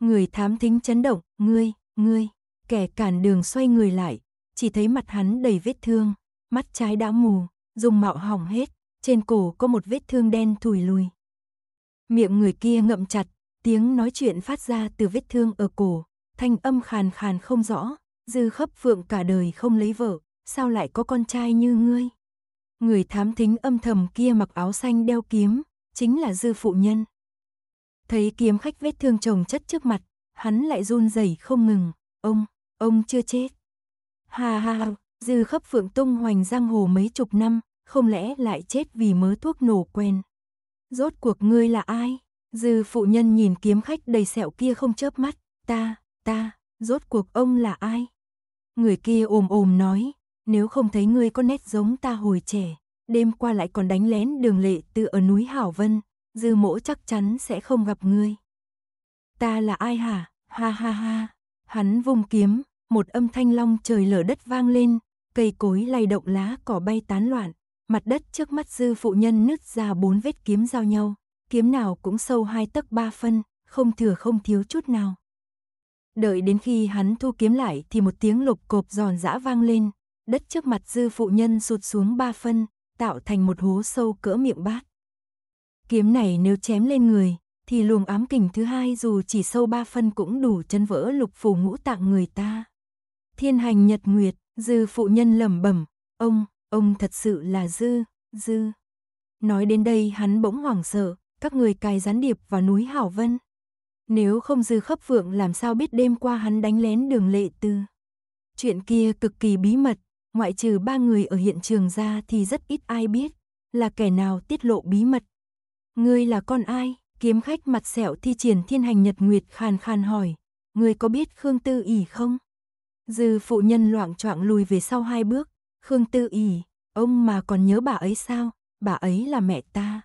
Người thám thính chấn động, ngươi, ngươi, kẻ cản đường xoay người lại, chỉ thấy mặt hắn đầy vết thương, mắt trái đã mù, dùng mạo hỏng hết, trên cổ có một vết thương đen thùi lùi. Miệng người kia ngậm chặt, tiếng nói chuyện phát ra từ vết thương ở cổ, thanh âm khàn khàn không rõ, dư khấp phượng cả đời không lấy vợ, sao lại có con trai như ngươi? Người thám thính âm thầm kia mặc áo xanh đeo kiếm, chính là dư phụ nhân. Thấy kiếm khách vết thương chồng chất trước mặt, hắn lại run rẩy không ngừng, ông, ông chưa chết. Ha ha dư khấp phượng tung hoành giang hồ mấy chục năm, không lẽ lại chết vì mớ thuốc nổ quen. Rốt cuộc ngươi là ai? Dư phụ nhân nhìn kiếm khách đầy sẹo kia không chớp mắt, ta, ta, rốt cuộc ông là ai? Người kia ồm ồm nói, nếu không thấy ngươi có nét giống ta hồi trẻ, đêm qua lại còn đánh lén đường lệ tự ở núi Hảo Vân, dư mỗ chắc chắn sẽ không gặp ngươi. Ta là ai hả? Ha ha ha. Hắn vung kiếm, một âm thanh long trời lở đất vang lên, cây cối lay động lá cỏ bay tán loạn, mặt đất trước mắt dư phụ nhân nứt ra bốn vết kiếm giao nhau, kiếm nào cũng sâu hai tấc ba phân, không thừa không thiếu chút nào. Đợi đến khi hắn thu kiếm lại thì một tiếng lục cộp giòn giã vang lên, đất trước mặt dư phụ nhân sụt xuống ba phân, tạo thành một hố sâu cỡ miệng bát. Kiếm này nếu chém lên người, thì luồng ám kình thứ hai dù chỉ sâu ba phân cũng đủ chân vỡ lục phủ ngũ tạng người ta. Thiên hành nhật nguyệt, dư phụ nhân lẩm bẩm, ông, Ông thật sự là dư, dư. Nói đến đây hắn bỗng hoảng sợ, các người cài gián điệp vào núi Hảo Vân. Nếu không dư khấp vượng làm sao biết đêm qua hắn đánh lén đường lệ tư. Chuyện kia cực kỳ bí mật, ngoại trừ ba người ở hiện trường ra thì rất ít ai biết, là kẻ nào tiết lộ bí mật. Ngươi là con ai? Kiếm khách mặt sẹo thi triển thiên hành nhật nguyệt khàn khàn hỏi, ngươi có biết Khương Tư ỉ không? Dư phụ nhân loạn choạng lùi về sau hai bước, Khương Tư ỉ, ông mà còn nhớ bà ấy sao, bà ấy là mẹ ta.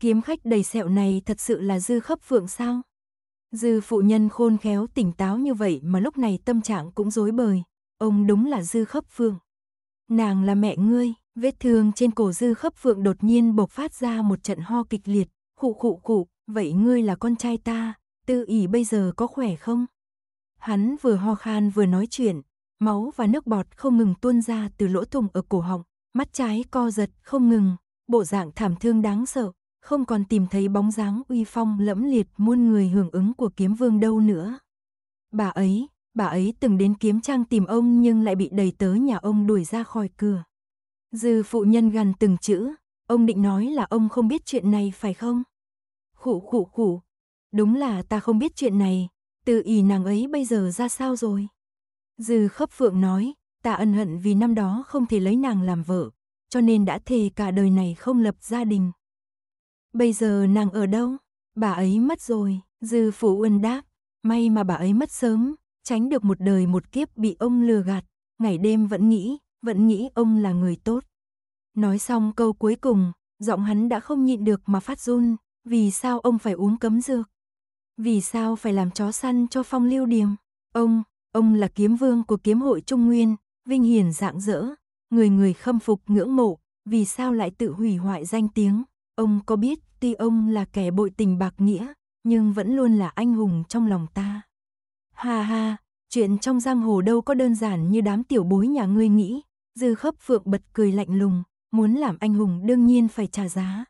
Kiếm khách đầy sẹo này thật sự là dư khấp phượng sao? Dư phụ nhân khôn khéo tỉnh táo như vậy mà lúc này tâm trạng cũng rối bời, ông đúng là dư khấp phượng. Nàng là mẹ ngươi, vết thương trên cổ dư khấp phượng đột nhiên bộc phát ra một trận ho kịch liệt, khụ khụ khụ, vậy ngươi là con trai ta, tư ỉ bây giờ có khỏe không? Hắn vừa ho khan vừa nói chuyện, máu và nước bọt không ngừng tuôn ra từ lỗ thủng ở cổ họng, mắt trái co giật không ngừng, bộ dạng thảm thương đáng sợ, không còn tìm thấy bóng dáng uy phong lẫm liệt muôn người hưởng ứng của kiếm vương đâu nữa. Bà ấy, bà ấy từng đến kiếm trang tìm ông nhưng lại bị đầy tớ nhà ông đuổi ra khỏi cửa. Dư phụ nhân gần từng chữ, ông định nói là ông không biết chuyện này phải không? Khủ khủ khủ, đúng là ta không biết chuyện này, tự ý nàng ấy bây giờ ra sao rồi? Dư khấp phượng nói, ta ân hận vì năm đó không thể lấy nàng làm vợ, cho nên đã thề cả đời này không lập gia đình. Bây giờ nàng ở đâu? Bà ấy mất rồi, Dư Phủ Uân đáp, may mà bà ấy mất sớm, tránh được một đời một kiếp bị ông lừa gạt, ngày đêm vẫn nghĩ, vẫn nghĩ ông là người tốt. Nói xong câu cuối cùng, giọng hắn đã không nhịn được mà phát run, vì sao ông phải uống cấm dược? Vì sao phải làm chó săn cho phong lưu điềm? Ông, Ông là kiếm vương của kiếm hội Trung Nguyên, vinh hiển dạng dỡ, người người khâm phục ngưỡng mộ, vì sao lại tự hủy hoại danh tiếng. Ông có biết tuy ông là kẻ bội tình bạc nghĩa, nhưng vẫn luôn là anh hùng trong lòng ta. Ha ha, chuyện trong giang hồ đâu có đơn giản như đám tiểu bối nhà ngươi nghĩ. Dư khấp phượng bật cười lạnh lùng, muốn làm anh hùng đương nhiên phải trả giá.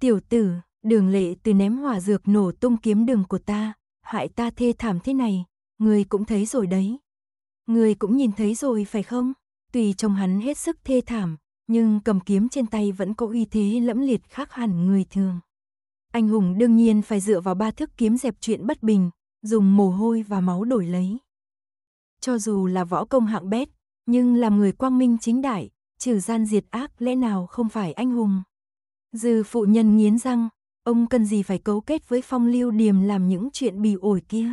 Tiểu tử, đường lệ từ ném hỏa dược nổ tung kiếm đường của ta, hại ta thê thảm thế này, Người cũng thấy rồi đấy. Người cũng nhìn thấy rồi phải không? Tùy trông hắn hết sức thê thảm, nhưng cầm kiếm trên tay vẫn có uy thế lẫm liệt khác hẳn người thường. Anh hùng đương nhiên phải dựa vào ba thức kiếm dẹp chuyện bất bình, dùng mồ hôi và máu đổi lấy. Cho dù là võ công hạng bét, nhưng làm người quang minh chính đại, trừ gian diệt ác lẽ nào không phải anh hùng. Dư phụ nhân nghiến răng, ông cần gì phải cấu kết với phong lưu điềm làm những chuyện bỉ ổi kia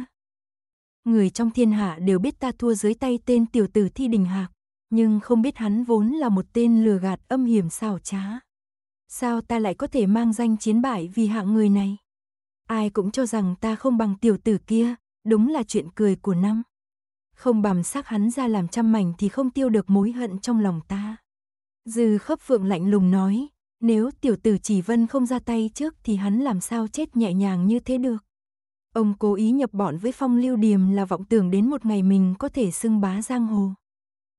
người trong thiên hạ đều biết ta thua dưới tay tên tiểu tử Thi Đình Hạc, nhưng không biết hắn vốn là một tên lừa gạt âm hiểm xảo trá. Sao ta lại có thể mang danh chiến bại vì hạng người này? Ai cũng cho rằng ta không bằng tiểu tử kia, đúng là chuyện cười của năm. Không bằm xác hắn ra làm trăm mảnh thì không tiêu được mối hận trong lòng ta. Dư khấp phượng lạnh lùng nói, nếu tiểu tử chỉ vân không ra tay trước thì hắn làm sao chết nhẹ nhàng như thế được. Ông cố ý nhập bọn với phong lưu điềm là vọng tưởng đến một ngày mình có thể xưng bá giang hồ.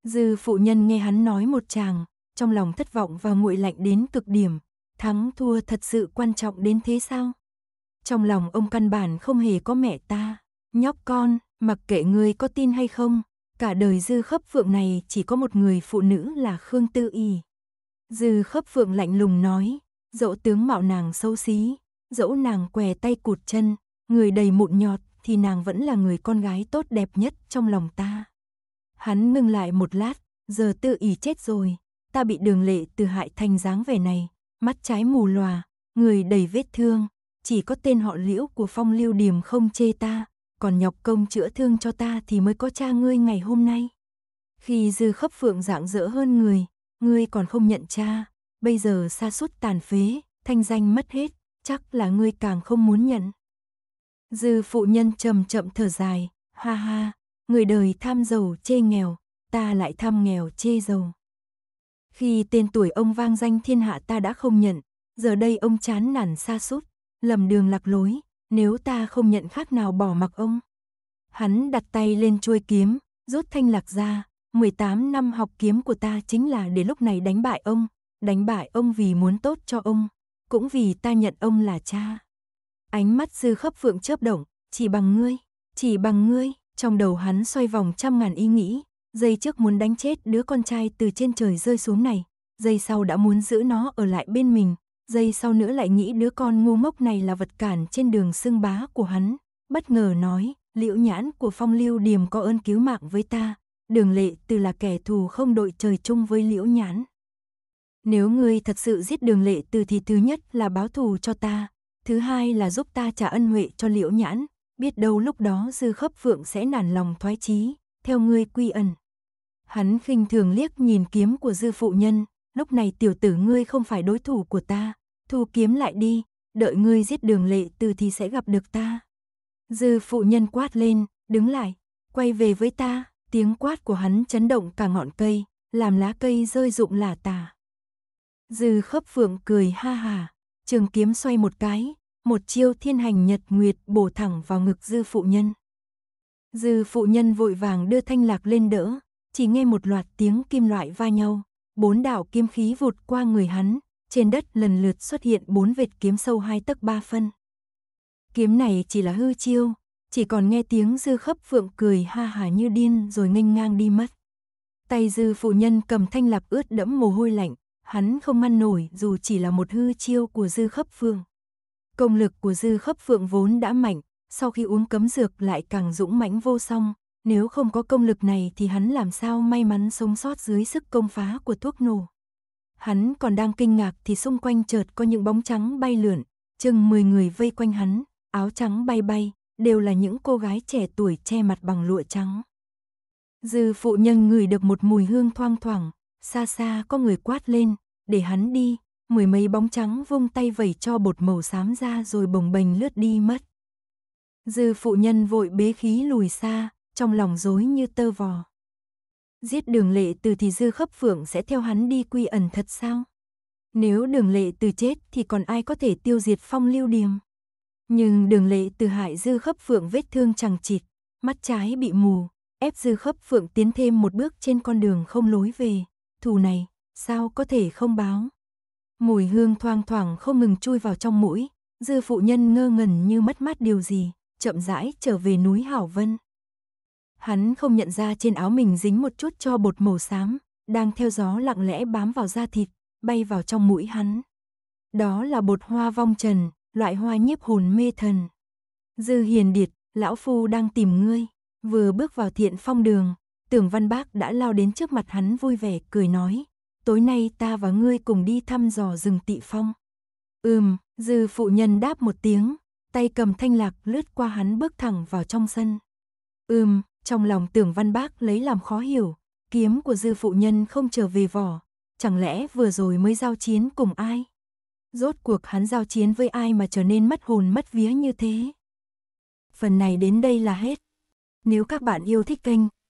Dư phụ nhân nghe hắn nói một chàng, trong lòng thất vọng và nguội lạnh đến cực điểm. Thắng thua thật sự quan trọng đến thế sao? Trong lòng ông căn bản không hề có mẹ ta. Nhóc con, mặc kệ người có tin hay không, cả đời dư khớp phượng này chỉ có một người phụ nữ là Khương Tư Y. Dư khớp phượng lạnh lùng nói, dỗ tướng mạo nàng xấu xí, dỗ nàng què tay cụt chân, người đầy mụn nhọt thì nàng vẫn là người con gái tốt đẹp nhất trong lòng ta. Hắn ngưng lại một lát, giờ tự ý chết rồi, ta bị đường lệ từ hại thành dáng vẻ này, mắt trái mù lòa, người đầy vết thương, chỉ có tên họ liễu của phong lưu điềm không chê ta, còn nhọc công chữa thương cho ta thì mới có cha ngươi ngày hôm nay. Khi dư khấp phượng dạng dỡ hơn người, ngươi còn không nhận cha, bây giờ xa suốt tàn phế, thanh danh mất hết, chắc là ngươi càng không muốn nhận. Dư phụ nhân chậm chậm thở dài, ha ha, người đời tham giàu chê nghèo, ta lại tham nghèo chê giàu. Khi tên tuổi ông vang danh thiên hạ ta đã không nhận, giờ đây ông chán nản xa sút lầm đường lạc lối, nếu ta không nhận khác nào bỏ mặc ông. Hắn đặt tay lên chuôi kiếm, rút thanh lạc ra, 18 năm học kiếm của ta chính là để lúc này đánh bại ông, đánh bại ông vì muốn tốt cho ông, cũng vì ta nhận ông là cha. Ánh mắt dư khắp phượng chớp động, chỉ bằng ngươi, chỉ bằng ngươi, trong đầu hắn xoay vòng trăm ngàn ý nghĩ, Giây trước muốn đánh chết đứa con trai từ trên trời rơi xuống này, giây sau đã muốn giữ nó ở lại bên mình, giây sau nữa lại nghĩ đứa con ngu mốc này là vật cản trên đường xưng bá của hắn, bất ngờ nói, liễu nhãn của phong lưu điềm có ơn cứu mạng với ta, đường lệ từ là kẻ thù không đội trời chung với liễu nhãn. Nếu ngươi thật sự giết đường lệ từ thì thứ nhất là báo thù cho ta, thứ hai là giúp ta trả ân huệ cho liễu nhãn, biết đâu lúc đó dư khấp phượng sẽ nản lòng thoái chí, theo ngươi quy ẩn. Hắn khinh thường liếc nhìn kiếm của dư phụ nhân, lúc này tiểu tử ngươi không phải đối thủ của ta, thu kiếm lại đi, đợi ngươi giết đường lệ từ thì sẽ gặp được ta. Dư phụ nhân quát lên, đứng lại, quay về với ta, tiếng quát của hắn chấn động cả ngọn cây, làm lá cây rơi rụng lả tả. Dư khấp phượng cười ha hà. Trường kiếm xoay một cái, một chiêu thiên hành nhật nguyệt bổ thẳng vào ngực dư phụ nhân. Dư phụ nhân vội vàng đưa thanh lạc lên đỡ, chỉ nghe một loạt tiếng kim loại va nhau, bốn đạo kiếm khí vụt qua người hắn, trên đất lần lượt xuất hiện bốn vệt kiếm sâu hai tấc ba phân. Kiếm này chỉ là hư chiêu, chỉ còn nghe tiếng dư khấp phượng cười ha hà như điên rồi nghênh ngang đi mất. Tay dư phụ nhân cầm thanh lạc ướt đẫm mồ hôi lạnh, hắn không ăn nổi dù chỉ là một hư chiêu của dư khấp phượng. Công lực của dư khấp phượng vốn đã mạnh, sau khi uống cấm dược lại càng dũng mãnh vô song, nếu không có công lực này thì hắn làm sao may mắn sống sót dưới sức công phá của thuốc nổ. Hắn còn đang kinh ngạc thì xung quanh chợt có những bóng trắng bay lượn, chừng 10 người vây quanh hắn, áo trắng bay bay, đều là những cô gái trẻ tuổi che mặt bằng lụa trắng. Dư phụ nhân ngửi được một mùi hương thoang thoảng, xa xa có người quát lên, để hắn đi, mười mấy bóng trắng vung tay vẩy cho bột màu xám ra rồi bồng bềnh lướt đi mất. Dư phụ nhân vội bế khí lùi xa, trong lòng rối như tơ vò. Giết đường lệ từ thì dư khấp phượng sẽ theo hắn đi quy ẩn thật sao? Nếu đường lệ từ chết thì còn ai có thể tiêu diệt phong lưu điềm? Nhưng đường lệ từ hại dư khấp phượng vết thương chẳng chịt, mắt trái bị mù, ép dư khấp phượng tiến thêm một bước trên con đường không lối về thù này, sao có thể không báo. Mùi hương thoang thoảng không ngừng chui vào trong mũi, dư phụ nhân ngơ ngẩn như mất mát điều gì, chậm rãi trở về núi Hảo Vân. Hắn không nhận ra trên áo mình dính một chút cho bột màu xám, đang theo gió lặng lẽ bám vào da thịt, bay vào trong mũi hắn. Đó là bột hoa vong trần, loại hoa nhiếp hồn mê thần. Dư hiền điệt, lão phu đang tìm ngươi, vừa bước vào thiện phong đường, Tưởng Văn Bác đã lao đến trước mặt hắn vui vẻ, cười nói. Tối nay ta và ngươi cùng đi thăm dò rừng tị phong. Ừm, dư phụ nhân đáp một tiếng, tay cầm thanh lạc lướt qua hắn bước thẳng vào trong sân. Ừm, trong lòng tưởng văn bác lấy làm khó hiểu, kiếm của dư phụ nhân không trở về vỏ, chẳng lẽ vừa rồi mới giao chiến cùng ai? Rốt cuộc hắn giao chiến với ai mà trở nên mất hồn mất vía như thế? Phần này đến đây là hết. Nếu các bạn yêu thích kênh,